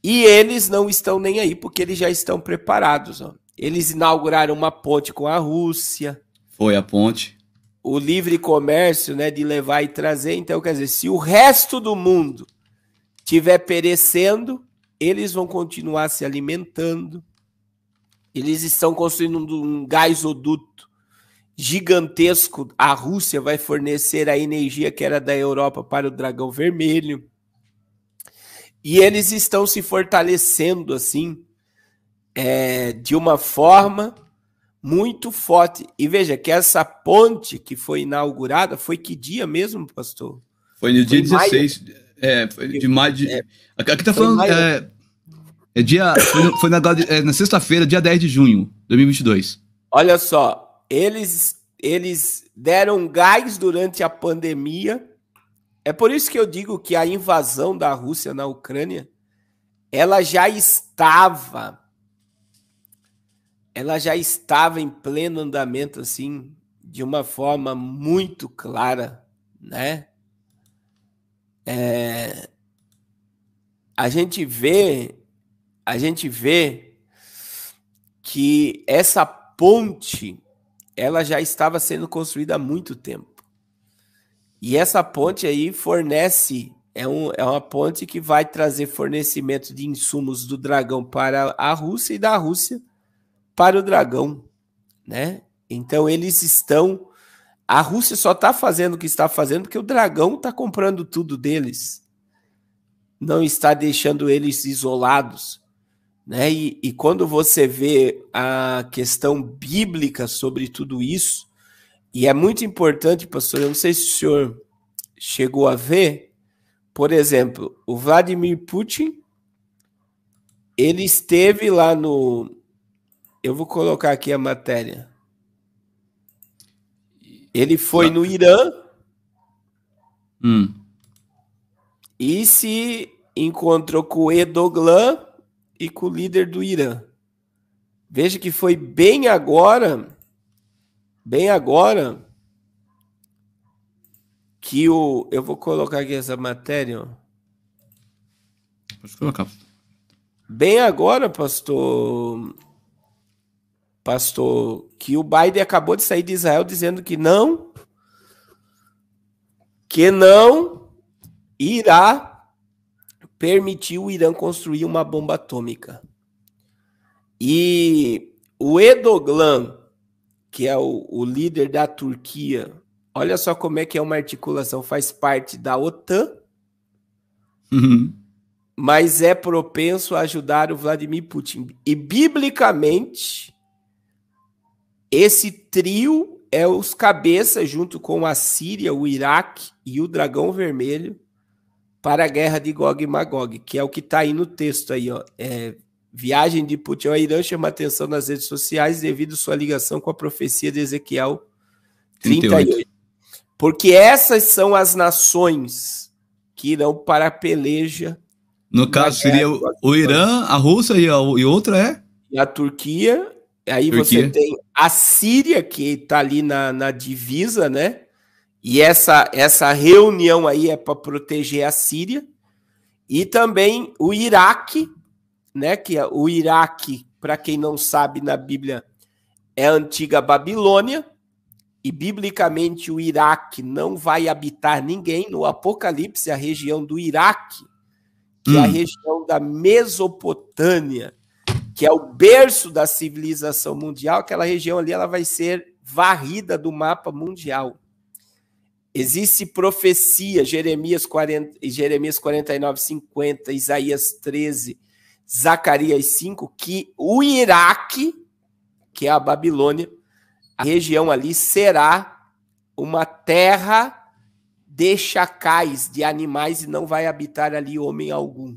B: E eles não estão nem aí, porque eles já estão preparados. Ó. Eles inauguraram uma ponte com a Rússia.
A: Foi a ponte
B: o livre comércio, né, de levar e trazer. Então, quer dizer, se o resto do mundo tiver perecendo, eles vão continuar se alimentando. Eles estão construindo um gasoduto gigantesco. A Rússia vai fornecer a energia que era da Europa para o Dragão Vermelho. E eles estão se fortalecendo assim, é, de uma forma muito forte. E veja que essa ponte que foi inaugurada foi que dia mesmo, pastor?
A: Foi no dia foi 16. É, foi de maio. De... É, aqui tá falando. É, é, dia. Foi, foi na, é, na sexta-feira, dia 10 de junho de 2022.
B: Olha só, eles, eles deram gás durante a pandemia. É por isso que eu digo que a invasão da Rússia na Ucrânia ela já estava ela já estava em pleno andamento, assim, de uma forma muito clara, né? É, a gente vê, a gente vê que essa ponte, ela já estava sendo construída há muito tempo. E essa ponte aí fornece é, um, é uma ponte que vai trazer fornecimento de insumos do dragão para a Rússia e da Rússia para o dragão, né? Então eles estão a Rússia só está fazendo o que está fazendo porque o dragão está comprando tudo deles, não está deixando eles isolados. Né? E, e, quando você vê a questão bíblica sobre tudo isso, e é muito importante, pastor, eu não sei se o senhor chegou a ver, por exemplo, o Vladimir Putin, ele esteve lá no, eu vou colocar aqui a matéria. Ele foi no tá. Irã hum. e se encontrou com o Erdogan e com o líder do Irã. Veja que foi bem agora, bem agora, que o. Eu vou colocar aqui essa matéria. Pode colocar. Bem agora, pastor pastor, que o Biden acabou de sair de Israel dizendo que não, que não irá permitir o Irã construir uma bomba atômica. E o Edoglan, que é o, o líder da Turquia, olha só como é que é uma articulação, faz parte da OTAN, uhum. mas é propenso a ajudar o Vladimir Putin. E biblicamente, esse trio é os cabeças, junto com a Síria, o Iraque e o Dragão Vermelho, para a guerra de Gog e Magog, que é o que está aí no texto aí, ó. É, viagem de Putin ao Irã chama atenção nas redes sociais devido sua ligação com a profecia de Ezequiel 38. 38. Porque essas são as nações que irão para a peleja.
A: No caso, seria o, Irã, a Rússia e, a, e outra é?
B: E a Turquia. Aí Turquia. você tem a Síria, que está ali na, na divisa, né? E essa, essa reunião aí é para proteger a Síria. E também o Iraque, né? Que é o Iraque, para quem não sabe na Bíblia, é a antiga Babilônia. E biblicamente o Iraque não vai habitar ninguém. No Apocalipse, a região do Iraque, que hum. é a hum. região da Mesopotâmia, que é o berço da civilização mundial, aquela região ali ela vai ser varrida do mapa mundial. Existe profecia, Jeremias, 40, Jeremias 49, 50, Isaías 13, Zacarias 5, que o Iraque, que é a Babilônia, a região ali será uma terra de chacais, de animais, e não vai habitar ali homem algum.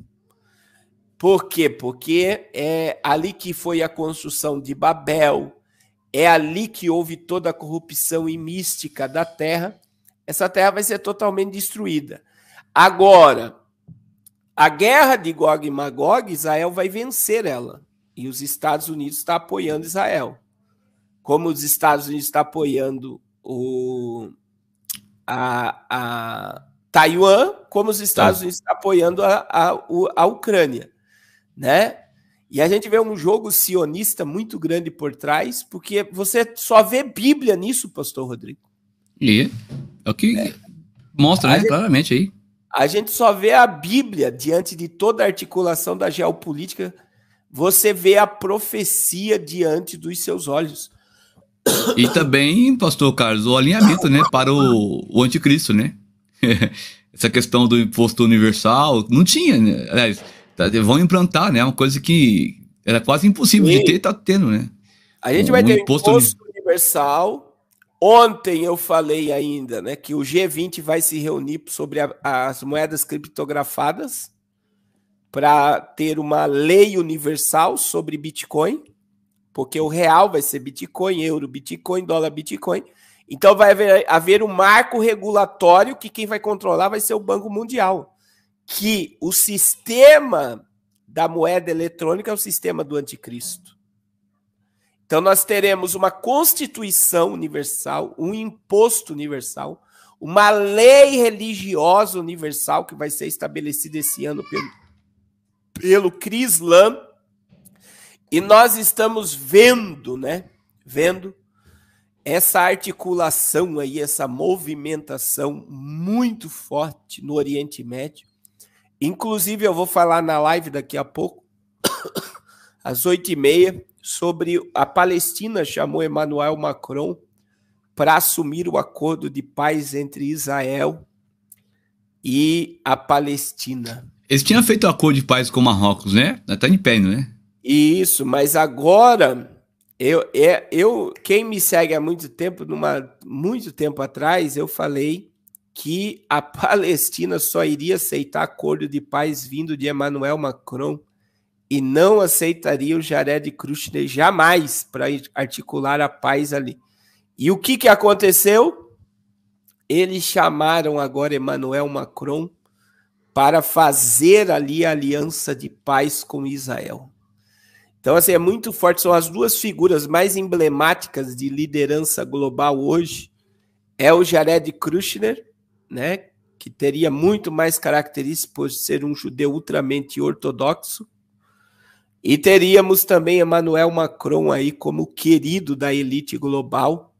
B: Por quê? Porque é ali que foi a construção de Babel, é ali que houve toda a corrupção e mística da terra. Essa terra vai ser totalmente destruída. Agora, a guerra de Gog e Magog, Israel vai vencer ela. E os Estados Unidos estão tá apoiando Israel. Como os Estados Unidos estão tá apoiando o, a, a Taiwan, como os Estados tá. Unidos estão tá apoiando a, a, a Ucrânia né? E a gente vê um jogo sionista muito grande por trás, porque você só vê Bíblia nisso, pastor Rodrigo.
A: E é o que é. mostra, né, gente, claramente aí.
B: A gente só vê a Bíblia diante de toda a articulação da geopolítica, você vê a profecia diante dos seus olhos.
A: E também, pastor Carlos, o alinhamento, né, para o, o anticristo, né? [LAUGHS] Essa questão do imposto universal, não tinha, né? Aliás, Tá, vão implantar, né? Uma coisa que era quase impossível Sim. de ter e tá tendo, né? A gente um vai ter imposto, imposto
B: universal. Ontem eu falei ainda, né, que o G20 vai se reunir sobre a, as moedas criptografadas para ter uma lei universal sobre Bitcoin, porque o real vai ser Bitcoin, euro, Bitcoin, dólar, Bitcoin. Então vai haver, haver um marco regulatório que quem vai controlar vai ser o Banco Mundial que o sistema da moeda eletrônica é o sistema do anticristo. Então nós teremos uma constituição universal, um imposto universal, uma lei religiosa universal que vai ser estabelecida esse ano pelo, pelo Crislam. E nós estamos vendo, né? Vendo essa articulação aí, essa movimentação muito forte no Oriente Médio, Inclusive, eu vou falar na live daqui a pouco, [COUGHS] às oito e meia, sobre a Palestina chamou Emmanuel Macron para assumir o acordo de paz entre Israel e a Palestina.
A: Eles tinham feito o um acordo de paz com o Marrocos, né? Está em pé, né?
B: Isso, mas agora eu, é, eu quem me segue há muito tempo, numa, muito tempo atrás, eu falei que a [LAUGHS] Palestina só iria aceitar acordo de paz vindo de Emmanuel Macron e não aceitaria o Jared Kushner jamais para articular a paz ali. E o que, que aconteceu? Eles chamaram agora Emmanuel Macron para fazer ali a aliança de paz com Israel. Então, assim, é muito forte. São as duas figuras mais emblemáticas de liderança global hoje. É o Jared Kushner né, que teria muito mais características por ser um judeu ultramente ortodoxo. E teríamos também Emmanuel Macron aí como querido da elite global,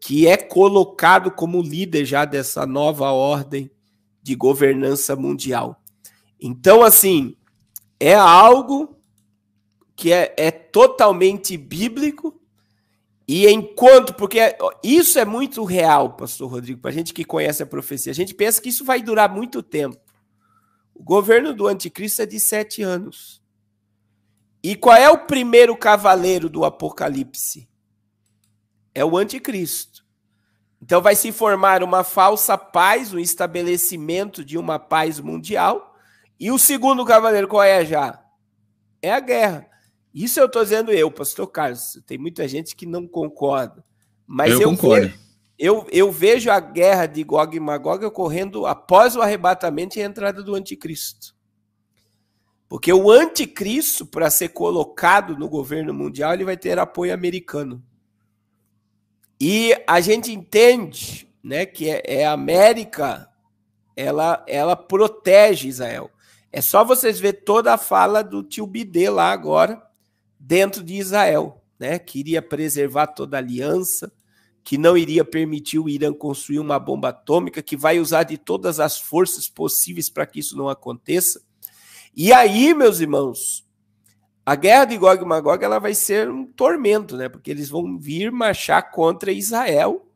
B: que é colocado como líder já dessa nova ordem de governança mundial. Então, assim, é algo que é, é totalmente bíblico, e enquanto, porque isso é muito real, pastor Rodrigo, para a gente que conhece a profecia, a gente pensa que isso vai durar muito tempo. O governo do anticristo é de sete anos. E qual é o primeiro cavaleiro do Apocalipse? É o anticristo. Então vai se formar uma falsa paz, o um estabelecimento de uma paz mundial. E o segundo cavaleiro qual é já? É a guerra. Isso eu estou dizendo eu, pastor Carlos. Tem muita gente que não concorda. Mas eu, eu concordo. Vejo, eu, eu vejo a guerra de Gog e Magog ocorrendo após o arrebatamento e a entrada do anticristo. Porque o anticristo, para ser colocado no governo mundial, ele vai ter apoio americano. E a gente entende né, que é, é a América, ela, ela protege Israel. É só vocês ver toda a fala do tio Bidê lá agora, dentro de Israel, né? Que iria preservar toda aliança, que não iria permitir o Irã construir uma bomba atômica, que vai usar de todas as forças possíveis para que isso não aconteça. E aí, meus irmãos, a guerra de Gog e Magog ela vai ser um tormento, né? Porque eles vão vir marchar contra Israel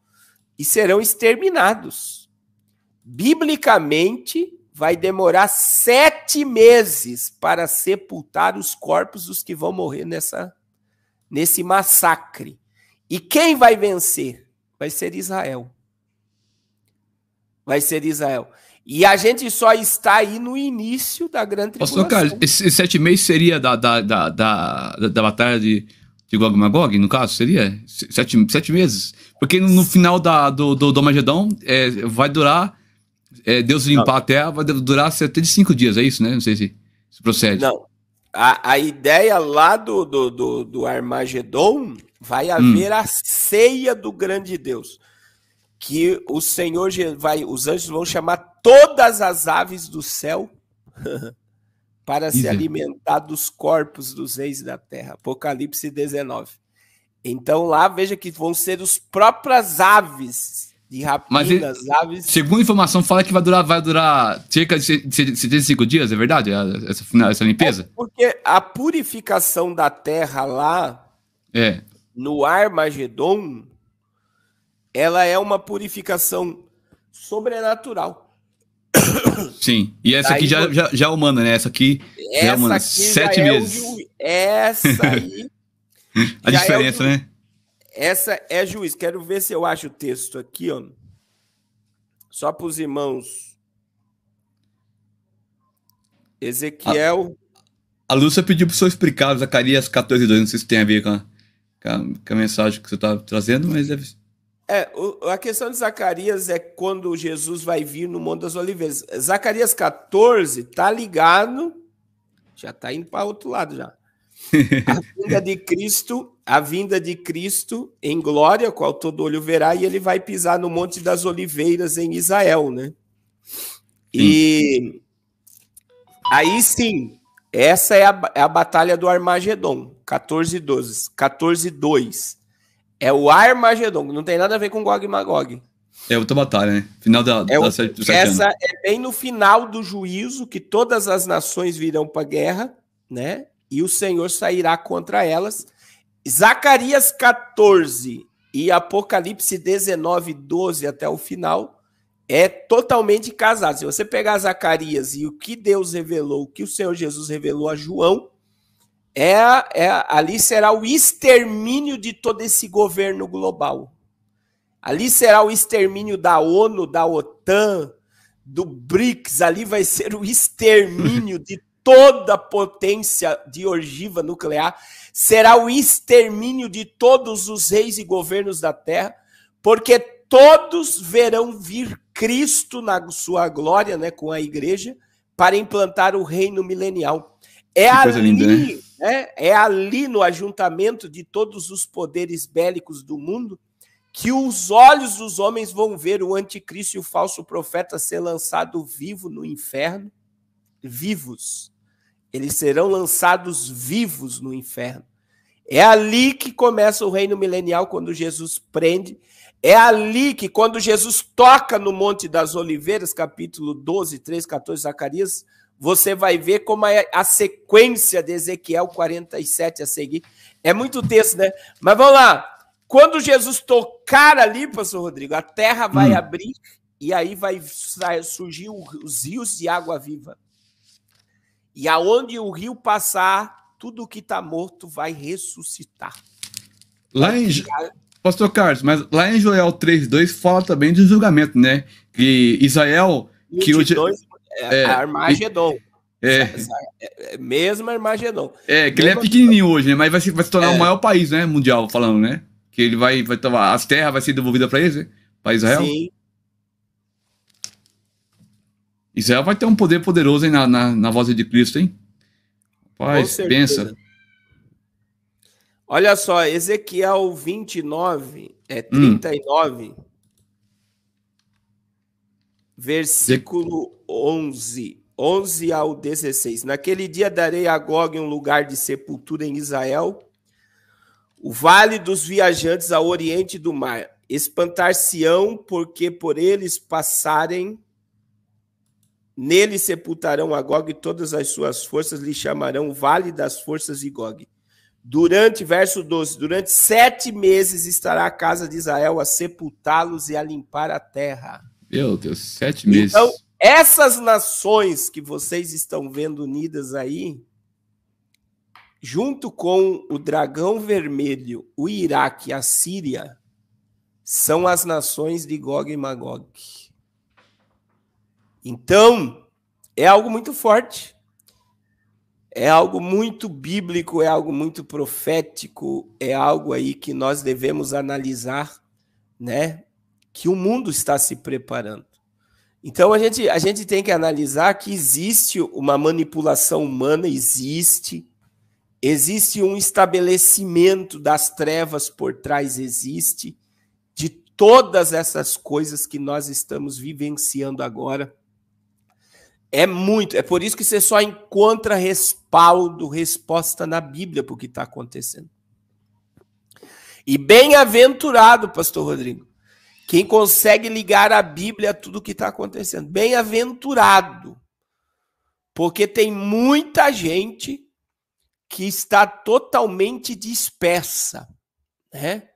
B: e serão exterminados. Biblicamente, vai demorar sete meses para sepultar os corpos dos que vão morrer nessa, nesse massacre. E quem vai vencer? Vai ser Israel. Vai ser Israel. E a gente só está aí no início da grande tribulação. Pastor Carlos,
A: esse sete meses seria da, da, da, da, da batalha de, de Gog e Magog, no caso, seria? Sete, sete meses? Porque no final da, do, do, do Magedão é, vai durar é, Deus limpar não. a terra vai durar 75 dias, é isso, né? Não sei se, se procede. Não.
B: A, a ideia lá do, do, do, do Armagedon vai hum. haver hum. a ceia do grande Deus. Que o Senhor vai, os anjos vão chamar todas as aves do céu [LAUGHS] para se alimentar dos corpos dos reis da terra. Apocalipse 19. Então lá veja que vão ser os próprias aves de rapindas, Mas, aves.
A: Segundo informação, fala que vai durar, vai durar cerca de 75 dias, é verdade? É, essa, né, essa limpeza? É
B: porque a purificação da terra lá é. no Armagedon, ela é uma purificação sobrenatural.
A: [COUGHS] Sim, e essa aqui já, já, já é humana, né? Essa aqui essa já é humana, aqui sete é meses. É o, essa [LAUGHS] aí. a é diferença, é o, né?
B: Essa é juiz. Quero ver se eu acho o texto aqui, ó. Só para os irmãos.
A: Ezequiel. A, a Lúcia pediu para o senhor explicar Zacarias 14, 2. Não sei se tem a ver com a, com a, com a mensagem que você está trazendo, mas deve.
B: É, o, a questão de Zacarias é quando Jesus vai vir no Monte das Oliveiras. Zacarias 14 tá ligado, já está indo para outro lado já. [LAUGHS] A vinda de Cristo a vinda de Cristo em glória, qual todo olho verá, e ele vai pisar no Monte das Oliveiras em Israel, né? E aí sim, essa é a, é a batalha do Armagedon, 14 12, 14 2. É o Armagedon, não tem nada a ver com Gog e Magog.
A: É outra batalha, né? Final da, é, da sete, sete Essa anos.
B: é bem no final do juízo que todas as nações virão para a guerra, né? E o Senhor sairá contra elas Zacarias 14 e Apocalipse 19, 12 até o final, é totalmente casado. Se você pegar Zacarias e o que Deus revelou, o que o Senhor Jesus revelou a João, é, é ali será o extermínio de todo esse governo global. Ali será o extermínio da ONU, da OTAN, do BRICS, ali vai ser o extermínio de toda a potência de orgiva nuclear será o extermínio de todos os reis e governos da terra, porque todos verão vir Cristo na sua glória, né, com a igreja, para implantar o reino milenial. É ali, linda, né? né? é ali no ajuntamento de todos os poderes bélicos do mundo que os olhos dos homens vão ver o anticristo e o falso profeta ser lançado vivo no inferno, vivos. Eles serão lançados vivos no inferno. É ali que começa o reino milenial, quando Jesus prende. É ali que, quando Jesus toca no Monte das Oliveiras, capítulo 12, 3, 14, Zacarias, você vai ver como é a sequência de Ezequiel 47 a seguir. É muito texto, né? Mas vamos lá. Quando Jesus tocar ali, pastor Rodrigo, a terra vai hum. abrir e aí vai surgir os rios de água viva. E aonde o rio passar, tudo que está morto vai ressuscitar.
A: Lá em... Pastor Carlos, mas lá em Joel 3,2 fala também de julgamento, né? Que Israel. 22, que hoje, é é, é. é, é, Armagedon. É,
B: é. Mesma Armagedon.
A: É, que Mesmo ele é pequenininho hoje, né? Mas vai se, vai se tornar é. o maior país, né? Mundial, falando, né? Que ele vai. vai tomar, as terras vai ser devolvidas para eles, né? Para Israel. Sim. Israel vai ter um poder poderoso hein, na, na, na voz de Cristo, hein? Rapaz, pensa.
B: Olha só, Ezequiel 29, é 39, hum.
A: versículo
B: 11. 11 ao 16. Naquele dia darei a Gog um lugar de sepultura em Israel, o vale dos viajantes ao oriente do mar. Espantar-se-ão, porque por eles passarem Nele sepultarão a Gog todas as suas forças, lhe chamarão Vale das Forças de Gog. Durante, verso 12, durante sete meses estará a casa de Israel a sepultá-los e a limpar a terra.
A: Meu Deus, sete meses. Então,
B: essas nações que vocês estão vendo unidas aí, junto com o dragão vermelho, o Iraque, a Síria, são as nações de Gog e Magog. Então, é algo muito forte. É algo muito bíblico, é algo muito profético, é algo aí que nós devemos analisar, né? Que o mundo está se preparando. Então a gente, a gente tem que analisar que existe uma manipulação humana, existe. Existe um estabelecimento das trevas por trás, existe. De todas essas coisas que nós estamos vivenciando agora é muito. É por isso que você só encontra respaldo, resposta na Bíblia para o que está acontecendo. E bem-aventurado, Pastor Rodrigo, quem consegue ligar a Bíblia a tudo que está acontecendo. Bem-aventurado. Porque tem muita gente que está totalmente dispersa, né?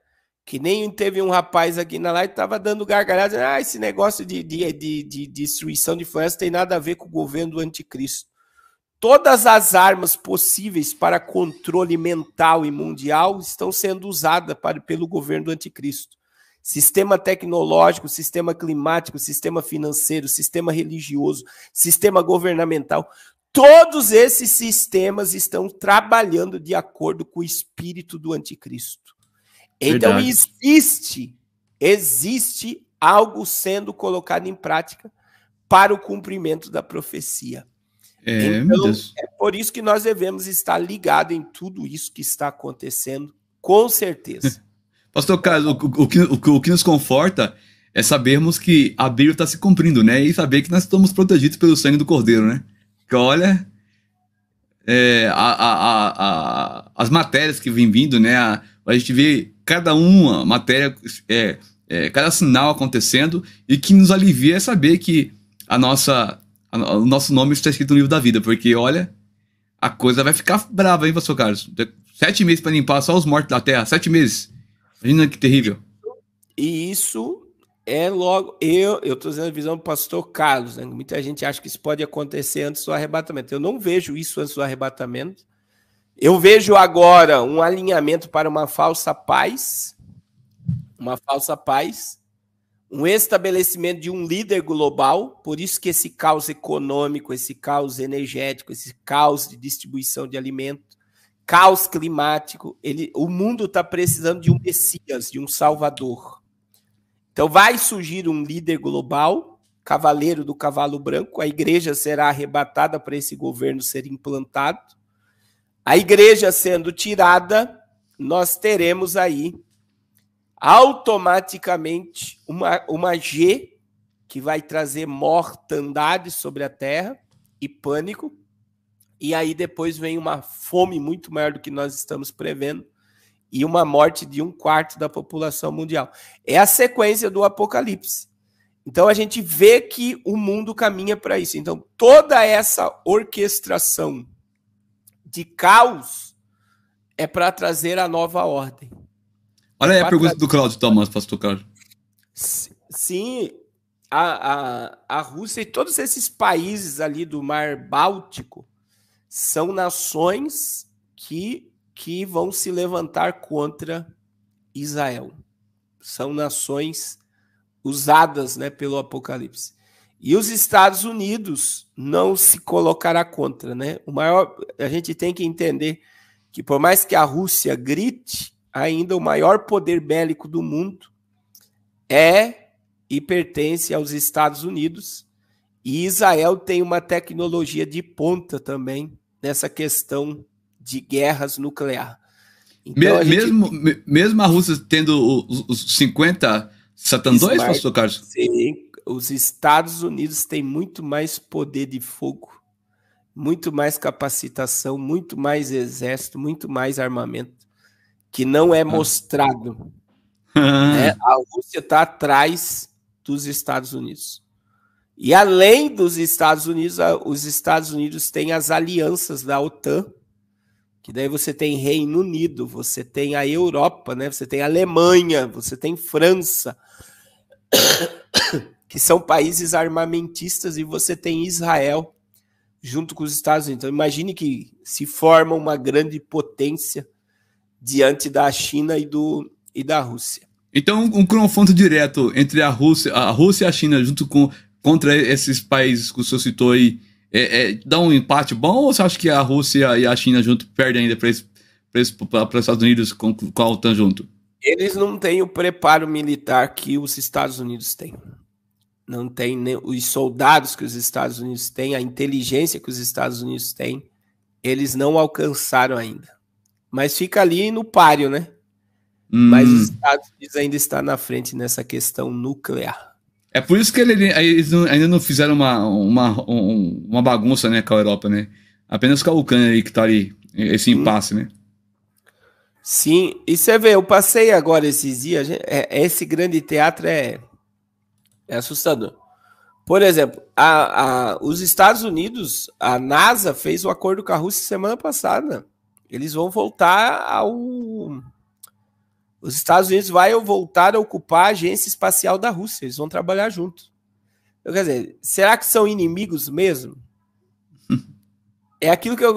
B: Que nem teve um rapaz aqui na live que estava dando gargalhada, ah, esse negócio de, de, de, de destruição de floresta tem nada a ver com o governo do anticristo. Todas as armas possíveis para controle mental e mundial estão sendo usadas para, pelo governo do anticristo. Sistema tecnológico, sistema climático, sistema financeiro, sistema religioso, sistema governamental. Todos esses sistemas estão trabalhando de acordo com o espírito do anticristo. Então Verdade. existe, existe algo sendo colocado em prática para o cumprimento da profecia.
A: É, então,
B: é por isso que nós devemos estar ligados em tudo isso que está acontecendo, com
A: certeza. [LAUGHS] Pastor Carlos, o, o, que, o, o que nos conforta é sabermos que a Bíblia está se cumprindo, né? E saber que nós estamos protegidos pelo sangue do Cordeiro, né? Que olha, é, a, a, a, as matérias que vêm vindo, né? a gente vê cada uma matéria, é, é, cada sinal acontecendo e que nos alivia é saber que a nossa, a, o nosso nome está escrito no livro da vida, porque olha, a coisa vai ficar brava, hein, pastor Carlos? Sete meses para limpar só os mortos da terra, sete meses. Imagina que terrível.
B: E isso é logo. Eu eu estou dizendo a visão do pastor Carlos, né? Muita gente acha que isso pode acontecer antes do arrebatamento. Eu não vejo isso antes do arrebatamento. Eu vejo agora um alinhamento para uma falsa paz, uma falsa paz, um estabelecimento de um líder global, por isso que esse caos econômico, esse caos energético, esse caos de distribuição de alimento, caos climático, ele, o mundo está precisando de um Messias, de um Salvador. Então vai surgir um líder global, cavaleiro do cavalo branco, a igreja será arrebatada para esse governo ser implantado a igreja sendo tirada, nós teremos aí automaticamente uma, uma G que vai trazer mortandade sobre a terra e pânico. E aí depois vem uma fome muito maior do que nós estamos prevendo e uma morte de um quarto da população mundial. É a sequência do Apocalipse. Então a gente vê que o mundo caminha para isso. Então toda essa orquestração de caos é para trazer a nova ordem.
A: Olha é aí a pergunta do Claudio Thomas, pastor Claudio.
B: Sim, a, a, a Rússia e todos esses países ali do Mar Báltico são nações que, que vão se levantar contra Israel. São nações usadas né, pelo Apocalipse. E os Estados Unidos não se colocará contra, né? O maior, a gente tem que entender que por mais que a Rússia grite, ainda o maior poder bélico do mundo é e pertence aos Estados Unidos. E Israel tem uma tecnologia de ponta também nessa questão de guerras nuclear. Então, me, gente... mesmo,
A: mesmo a Rússia tendo os, os 50 2, pastor Carlos?
B: Sim, os Estados Unidos têm muito mais poder de fogo, muito mais capacitação, muito mais exército, muito mais armamento, que não é ah. mostrado. [LAUGHS] né? A Rússia está atrás dos Estados Unidos. E além dos Estados Unidos, os Estados Unidos têm as alianças da OTAN, que daí você tem Reino Unido, você tem a Europa, né? Você tem a Alemanha, você tem França. [COUGHS] que são países armamentistas, e você tem Israel junto com os Estados Unidos. Então, imagine que se forma uma grande potência diante da China e,
A: do, e da Rússia. Então, um confronto direto entre a Rússia, a Rússia e a China, junto com contra esses países que o senhor citou aí, é, é, dá um empate bom ou você acha que a Rússia e a China junto perdem ainda para os Estados Unidos com, com a OTAN junto?
B: Eles não têm o preparo militar que os Estados Unidos têm não tem nem os soldados que os Estados Unidos têm, a inteligência que os Estados Unidos têm, eles não alcançaram ainda. Mas fica ali no páreo, né? Hum. Mas os Estados Unidos ainda está na frente nessa questão nuclear.
A: É por isso que eles ainda não fizeram uma, uma, uma bagunça né, com a Europa, né? Apenas com a Ucrânia que está ali, esse hum. impasse, hum. né?
B: Sim, e você vê, eu passei agora esses dias, é, esse grande teatro é é assustador. Por exemplo, a, a, os Estados Unidos, a NASA fez o um acordo com a Rússia semana passada. Eles vão voltar ao. Os Estados Unidos vai voltar a ocupar a agência espacial da Rússia. Eles vão trabalhar juntos. Eu, então, quer dizer, será que são inimigos mesmo? é aquilo que eu.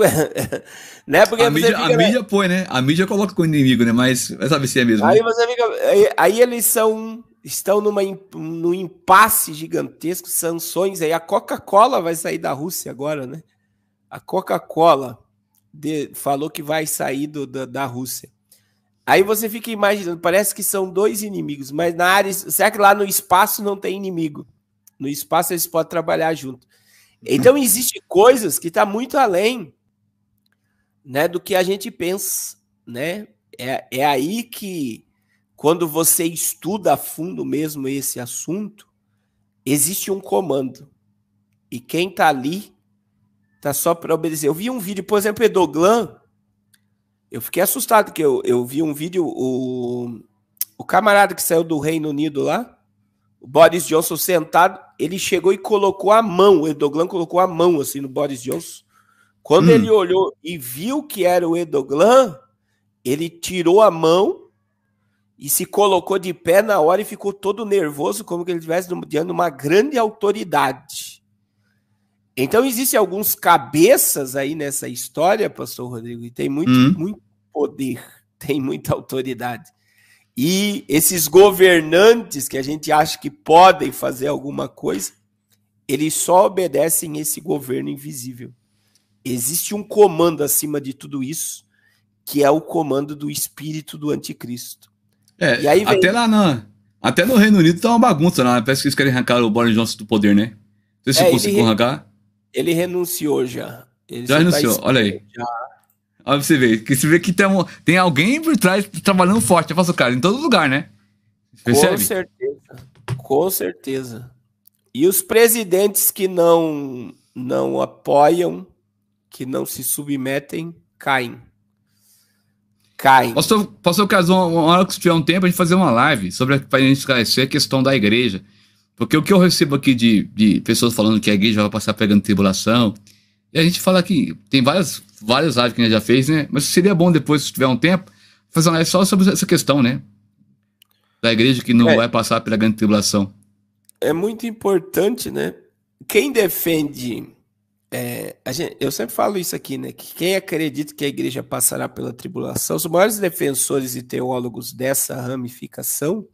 B: [LAUGHS] né? Porque a mídia, fica, a né? mídia
A: põe, né? A mídia coloca como inimigo, né? Mas vai saber se é mesmo. Aí né? você fica.
B: Aí, aí eles são estão numa, num impasse gigantesco, sanções aí. A Coca-Cola vai sair da Rússia agora, né? A Coca-Cola falou que vai sair do, da, da Rússia. Aí você fica imaginando, parece que são dois inimigos, mas na área. Será que lá no espaço não tem inimigo? No espaço eles podem trabalhar junto. Então existem coisas que está muito além né, do que a gente pensa. Né? É, é aí que quando você estuda a fundo mesmo esse assunto, existe um comando. E quem tá ali tá só para obedecer. Eu vi um vídeo, por exemplo, Edoglan. Eu fiquei assustado que eu, eu vi um vídeo o o camarada que saiu do Reino Unido lá, o Boris Johnson sentado, ele chegou e colocou a mão, o Edoglan colocou a mão assim no Boris Johnson. Quando hum. ele olhou e viu que era o Edoglan, ele tirou a mão e se colocou de pé na hora e ficou todo nervoso, como que ele estivesse diante de uma grande autoridade. Então, existem alguns cabeças aí nessa história, pastor Rodrigo, e tem muito, hum. muito poder, [LAUGHS] tem muita autoridade. E esses governantes que a gente acha que podem fazer alguma coisa, eles só obedecem esse governo invisível. Existe um comando acima de tudo isso, que é o comando do espírito do anticristo.
A: É, e aí vem... até lá na, até no Reino Unido tá uma bagunça lá. Né? Parece que eles querem arrancar o Boris Johnson do poder, né? Não sei se é, conseguiu arrancar.
B: Ele renunciou já. Ele já renunciou, tá olha aí. Já.
A: Olha pra você ver. Que você vê que tem, um, tem alguém por trás trabalhando forte. Eu faço, cara, em todo lugar, né? Percebe? Com
B: certeza. Com certeza. E os presidentes que não, não apoiam, que não se submetem, caem
A: cai. Posso, posso ocasionar uma hora que se tiver um tempo, a gente fazer uma live sobre a gente esclarecer a questão da igreja. Porque o que eu recebo aqui de, de pessoas falando que a igreja vai passar pegando tribulação, e a gente fala que tem várias, várias lives que a gente já fez, né? Mas seria bom depois, se tiver um tempo, fazer uma live só sobre essa questão, né? Da igreja que não é, vai passar pela grande tribulação. É muito
B: importante, né? Quem defende é, gente, eu sempre falo isso aqui, né? Que quem acredita que a igreja passará pela tribulação, os maiores defensores e teólogos dessa ramificação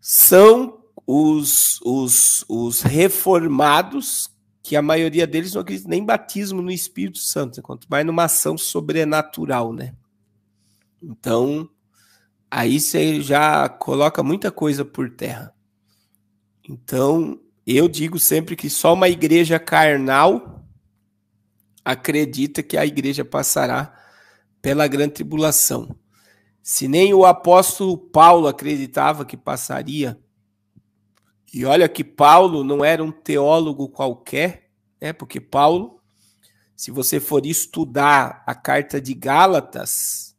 B: são os, os, os reformados, que a maioria deles não acredita nem batismo no Espírito Santo, enquanto mais numa ação sobrenatural, né? Então, aí você já coloca muita coisa por terra. Então, eu digo sempre que só uma igreja carnal acredita que a igreja passará pela grande tribulação. Se nem o apóstolo Paulo acreditava que passaria, e olha que Paulo não era um teólogo qualquer, né? Porque Paulo, se você for estudar a carta de Gálatas,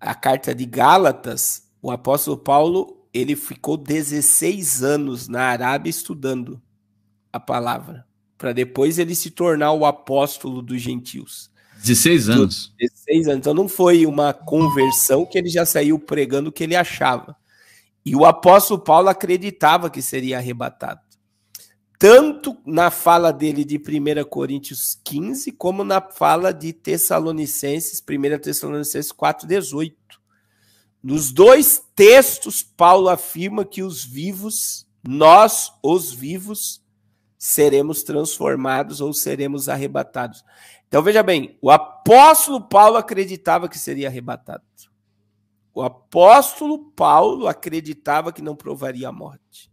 B: a carta de Gálatas, o apóstolo Paulo ele ficou 16 anos na Arábia estudando a palavra, para depois ele se tornar o apóstolo dos gentios.
A: 16 anos.
B: 16 anos. Então não foi uma conversão que ele já saiu pregando o que ele achava. E o apóstolo Paulo acreditava que seria arrebatado. Tanto na fala dele de 1 Coríntios 15, como na fala de Tessalonicenses, 1 Tessalonicenses 4,18. Nos dois textos, Paulo afirma que os vivos, nós, os vivos, seremos transformados ou seremos arrebatados. Então veja bem, o apóstolo Paulo acreditava que seria arrebatado. O apóstolo Paulo acreditava que não provaria a morte.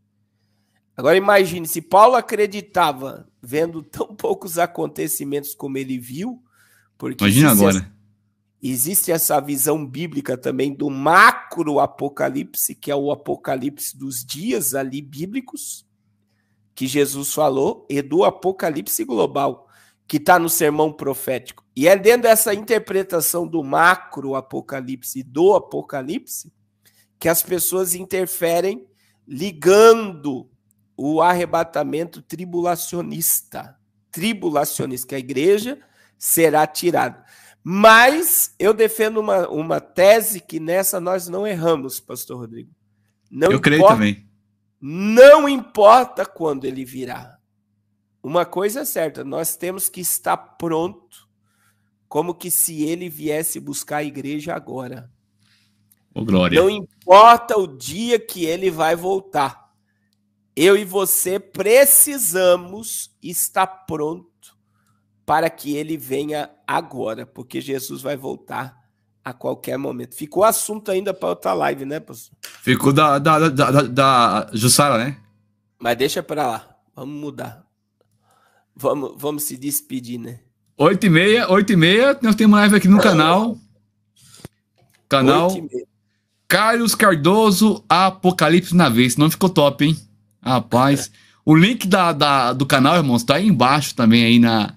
B: Agora imagine, se Paulo acreditava, vendo tão poucos acontecimentos como ele viu, porque Imagina agora. Existe essa visão bíblica também do macro apocalipse, que é o apocalipse dos dias ali bíblicos, que Jesus falou, e do apocalipse global, que está no sermão profético. E é dentro dessa interpretação do macro apocalipse e do apocalipse que as pessoas interferem ligando o arrebatamento tribulacionista. Tribulacionista, que a igreja será tirada. Mas eu defendo uma, uma tese que nessa nós não erramos, pastor Rodrigo. Não eu importa, creio também. Não importa quando ele virá. Uma coisa é certa, nós temos que estar pronto, como que se ele viesse buscar a igreja agora. Oh, glória. Não importa o dia que ele vai voltar. Eu e você precisamos estar pronto para que ele venha agora, porque Jesus vai voltar a qualquer momento. Ficou assunto ainda para outra live, né, pastor?
A: Ficou da, da, da, da, da Jussara, né?
B: Mas deixa para lá, vamos mudar. Vamos, vamos se despedir,
A: né? 8 e meia, 8 e meia, nós temos uma live aqui no canal. Canal Carlos Cardoso Apocalipse na vez. Não ficou top, hein? Rapaz. o link da, da, do canal, irmãos, tá aí embaixo também aí na,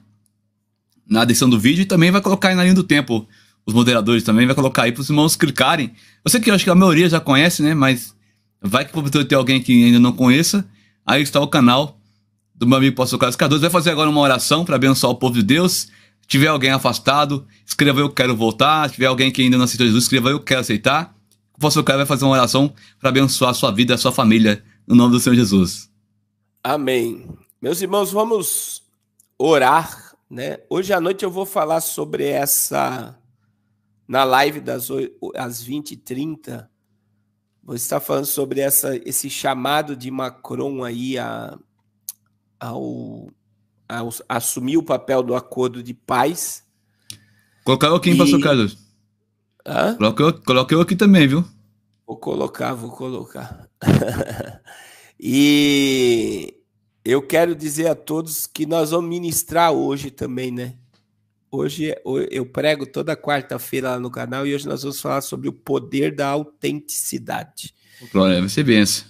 A: na descrição do vídeo e também vai colocar aí na linha do tempo. Os moderadores também vai colocar aí para os irmãos clicarem. Eu sei que eu acho que a maioria já conhece, né? Mas vai que porventura tem alguém que ainda não conheça. Aí está o canal do meu amigo Pastor Carlos Cardoso. Vai fazer agora uma oração para abençoar o povo de Deus. Se tiver alguém afastado, escreva eu quero voltar. Se tiver alguém que ainda não aceitou Jesus, escreva eu quero aceitar. O pastor Carlos vai fazer uma oração para abençoar a sua vida, a sua família, no nome do Senhor Jesus.
B: Amém. Meus irmãos, vamos orar né? Hoje à noite eu vou falar sobre essa. Na live das às 20h30, vou estar falando sobre essa, esse chamado de Macron aí a, ao, a assumir o papel do acordo de paz.
A: Colocaram aqui, e... pastor Carlos. Hã? Coloquei, coloquei aqui também, viu?
B: Vou colocar, vou colocar. [LAUGHS] e eu quero dizer a todos que nós vamos ministrar hoje também, né? Hoje eu prego toda quarta-feira lá no canal e hoje nós vamos falar sobre o poder da autenticidade.
A: Glória, vai ser bênção.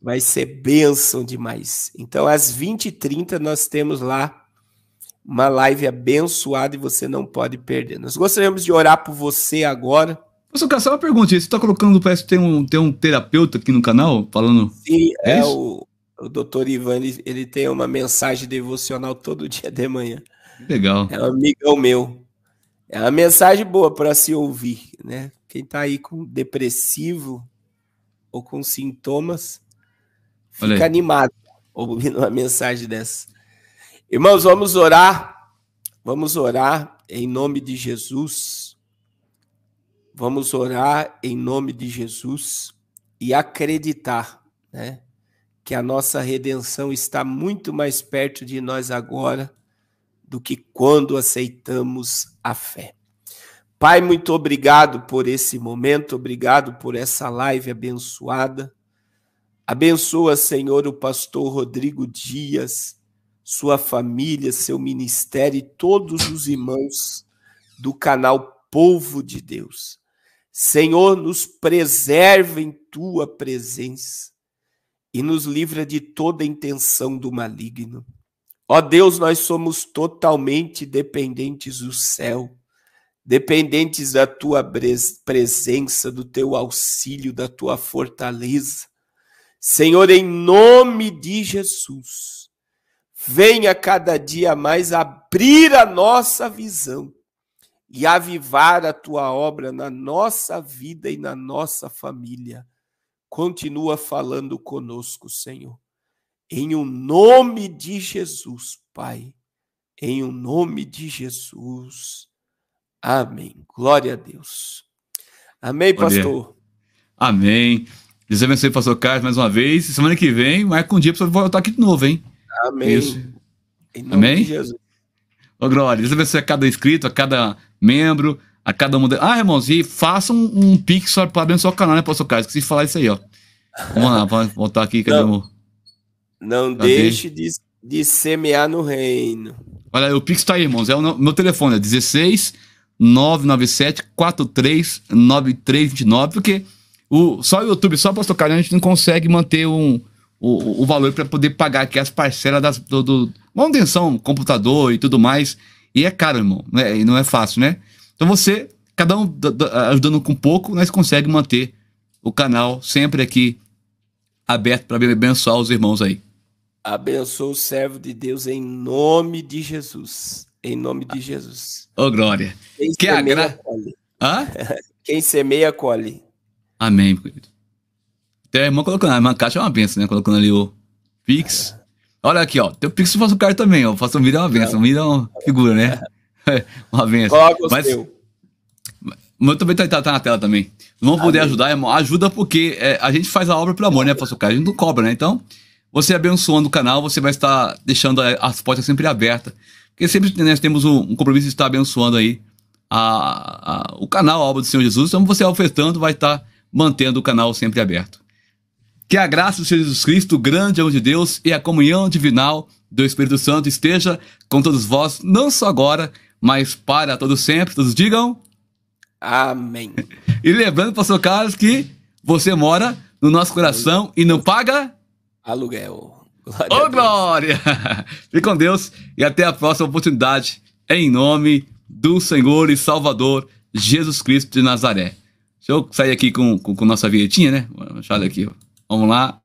A: Vai ser
B: benção demais. Então, às 20h30, nós temos lá uma live abençoada e você não pode perder. Nós gostaríamos de orar por você agora.
A: Pastor Cassal, uma pergunta. Você está colocando, parece que tem um, tem um terapeuta aqui no canal falando. Sim, é, é
B: o o doutor Ivan ele, ele, tem uma mensagem devocional todo dia de manhã. Legal. É um amigão meu. É uma mensagem boa para se ouvir, né? Quem está aí com depressivo ou com sintomas, fica animado ouvindo uma mensagem dessa. Irmãos, vamos orar. Vamos orar em nome de Jesus. Vamos orar em nome de Jesus e acreditar, né? que a nossa redenção está muito mais perto de nós agora do que quando aceitamos a fé. Pai, muito obrigado por esse momento, obrigado por essa live abençoada. Abençoa, Senhor, o pastor Rodrigo Dias, sua família, seu ministério e todos os irmãos do canal Povo de Deus. Senhor, nos preserve em tua presença e nos livra de toda intenção do maligno. Ó Deus, nós somos totalmente dependentes do céu, dependentes da tua presença, do teu auxílio, da tua fortaleza. Senhor, em nome de Jesus, venha cada dia mais abrir a nossa visão e avivar a tua obra na nossa vida e na nossa família. Continua falando conosco, Senhor. Em o nome de Jesus, Pai. Em o nome de Jesus. Amém. Glória a Deus. Amém, pastor.
A: Amém. Deus abençoe, pastor Carlos, mais uma vez. Semana que vem, marca um dia para voltar aqui de novo, hein? Amém. Isso. Em nome Amém? de Jesus. Ô, oh, glória. Deus abençoe a cada inscrito, a cada membro a cada uma. De... Ah, irmãos, e faça um, um pix para dentro do seu canal, né, Pastor Carlos? Esqueci de falar isso aí, ó. Vamos lá, vamos voltar aqui, cadê não, Não deixe
B: de, de semear no reino.
A: Olha aí, o pix tá aí, irmãos. É o meu telefone, é 16 997 439329, porque o, só o YouTube, só o Pastor Carlos, a gente não consegue manter um, o, o valor para poder pagar aqui as parcelas das, do, do manutenção, computador e tudo mais. E é caro, irmão. Né? E não é fácil, né? Então você, cada um ajudando com pouco, nós consegue manter o canal sempre aqui aberto para abençoar os irmãos aí.
B: Abençoa o servo de Deus em nome de Jesus. Em nome de Jesus. Ô, oh, glória. Quem que semeia, agra... colhe. Hã? [LAUGHS] Quem semeia, colhe.
A: Amém, querido. Tem a irmã colocando, a irmã Caixa é uma benção, né? Colocando ali o Pix. Olha aqui, ó. Tem o Pix eu faço o cara também, ó. Faço um vídeo é uma benção. Um vídeo é uma figura, né? [LAUGHS] uma benção. Coloca o Mas... seu. O meu também tá, tá, tá na tela também. Não poder Amém. ajudar, ajuda porque é, a gente faz a obra pelo amor, né, pastor Caio? A gente não cobra, né? Então, você abençoando o canal, você vai estar deixando as portas sempre abertas. Porque sempre né, nós temos um, um compromisso de estar abençoando aí a, a, o canal, a obra do Senhor Jesus. Então, você ofertando vai estar mantendo o canal sempre aberto. Que a graça do Senhor Jesus Cristo, grande amor de Deus e a comunhão divinal do Espírito Santo esteja com todos vós, não só agora, mas para todos sempre. Todos digam. Amém. E lembrando, pastor Carlos, que você mora no nosso coração e não paga aluguel. Glória Ô, Glória! [LAUGHS] Fique com Deus e até a próxima oportunidade, em nome do Senhor e Salvador Jesus Cristo de Nazaré. Deixa eu sair aqui com, com, com nossa vinhetinha, né? Deixa aqui. Vamos lá.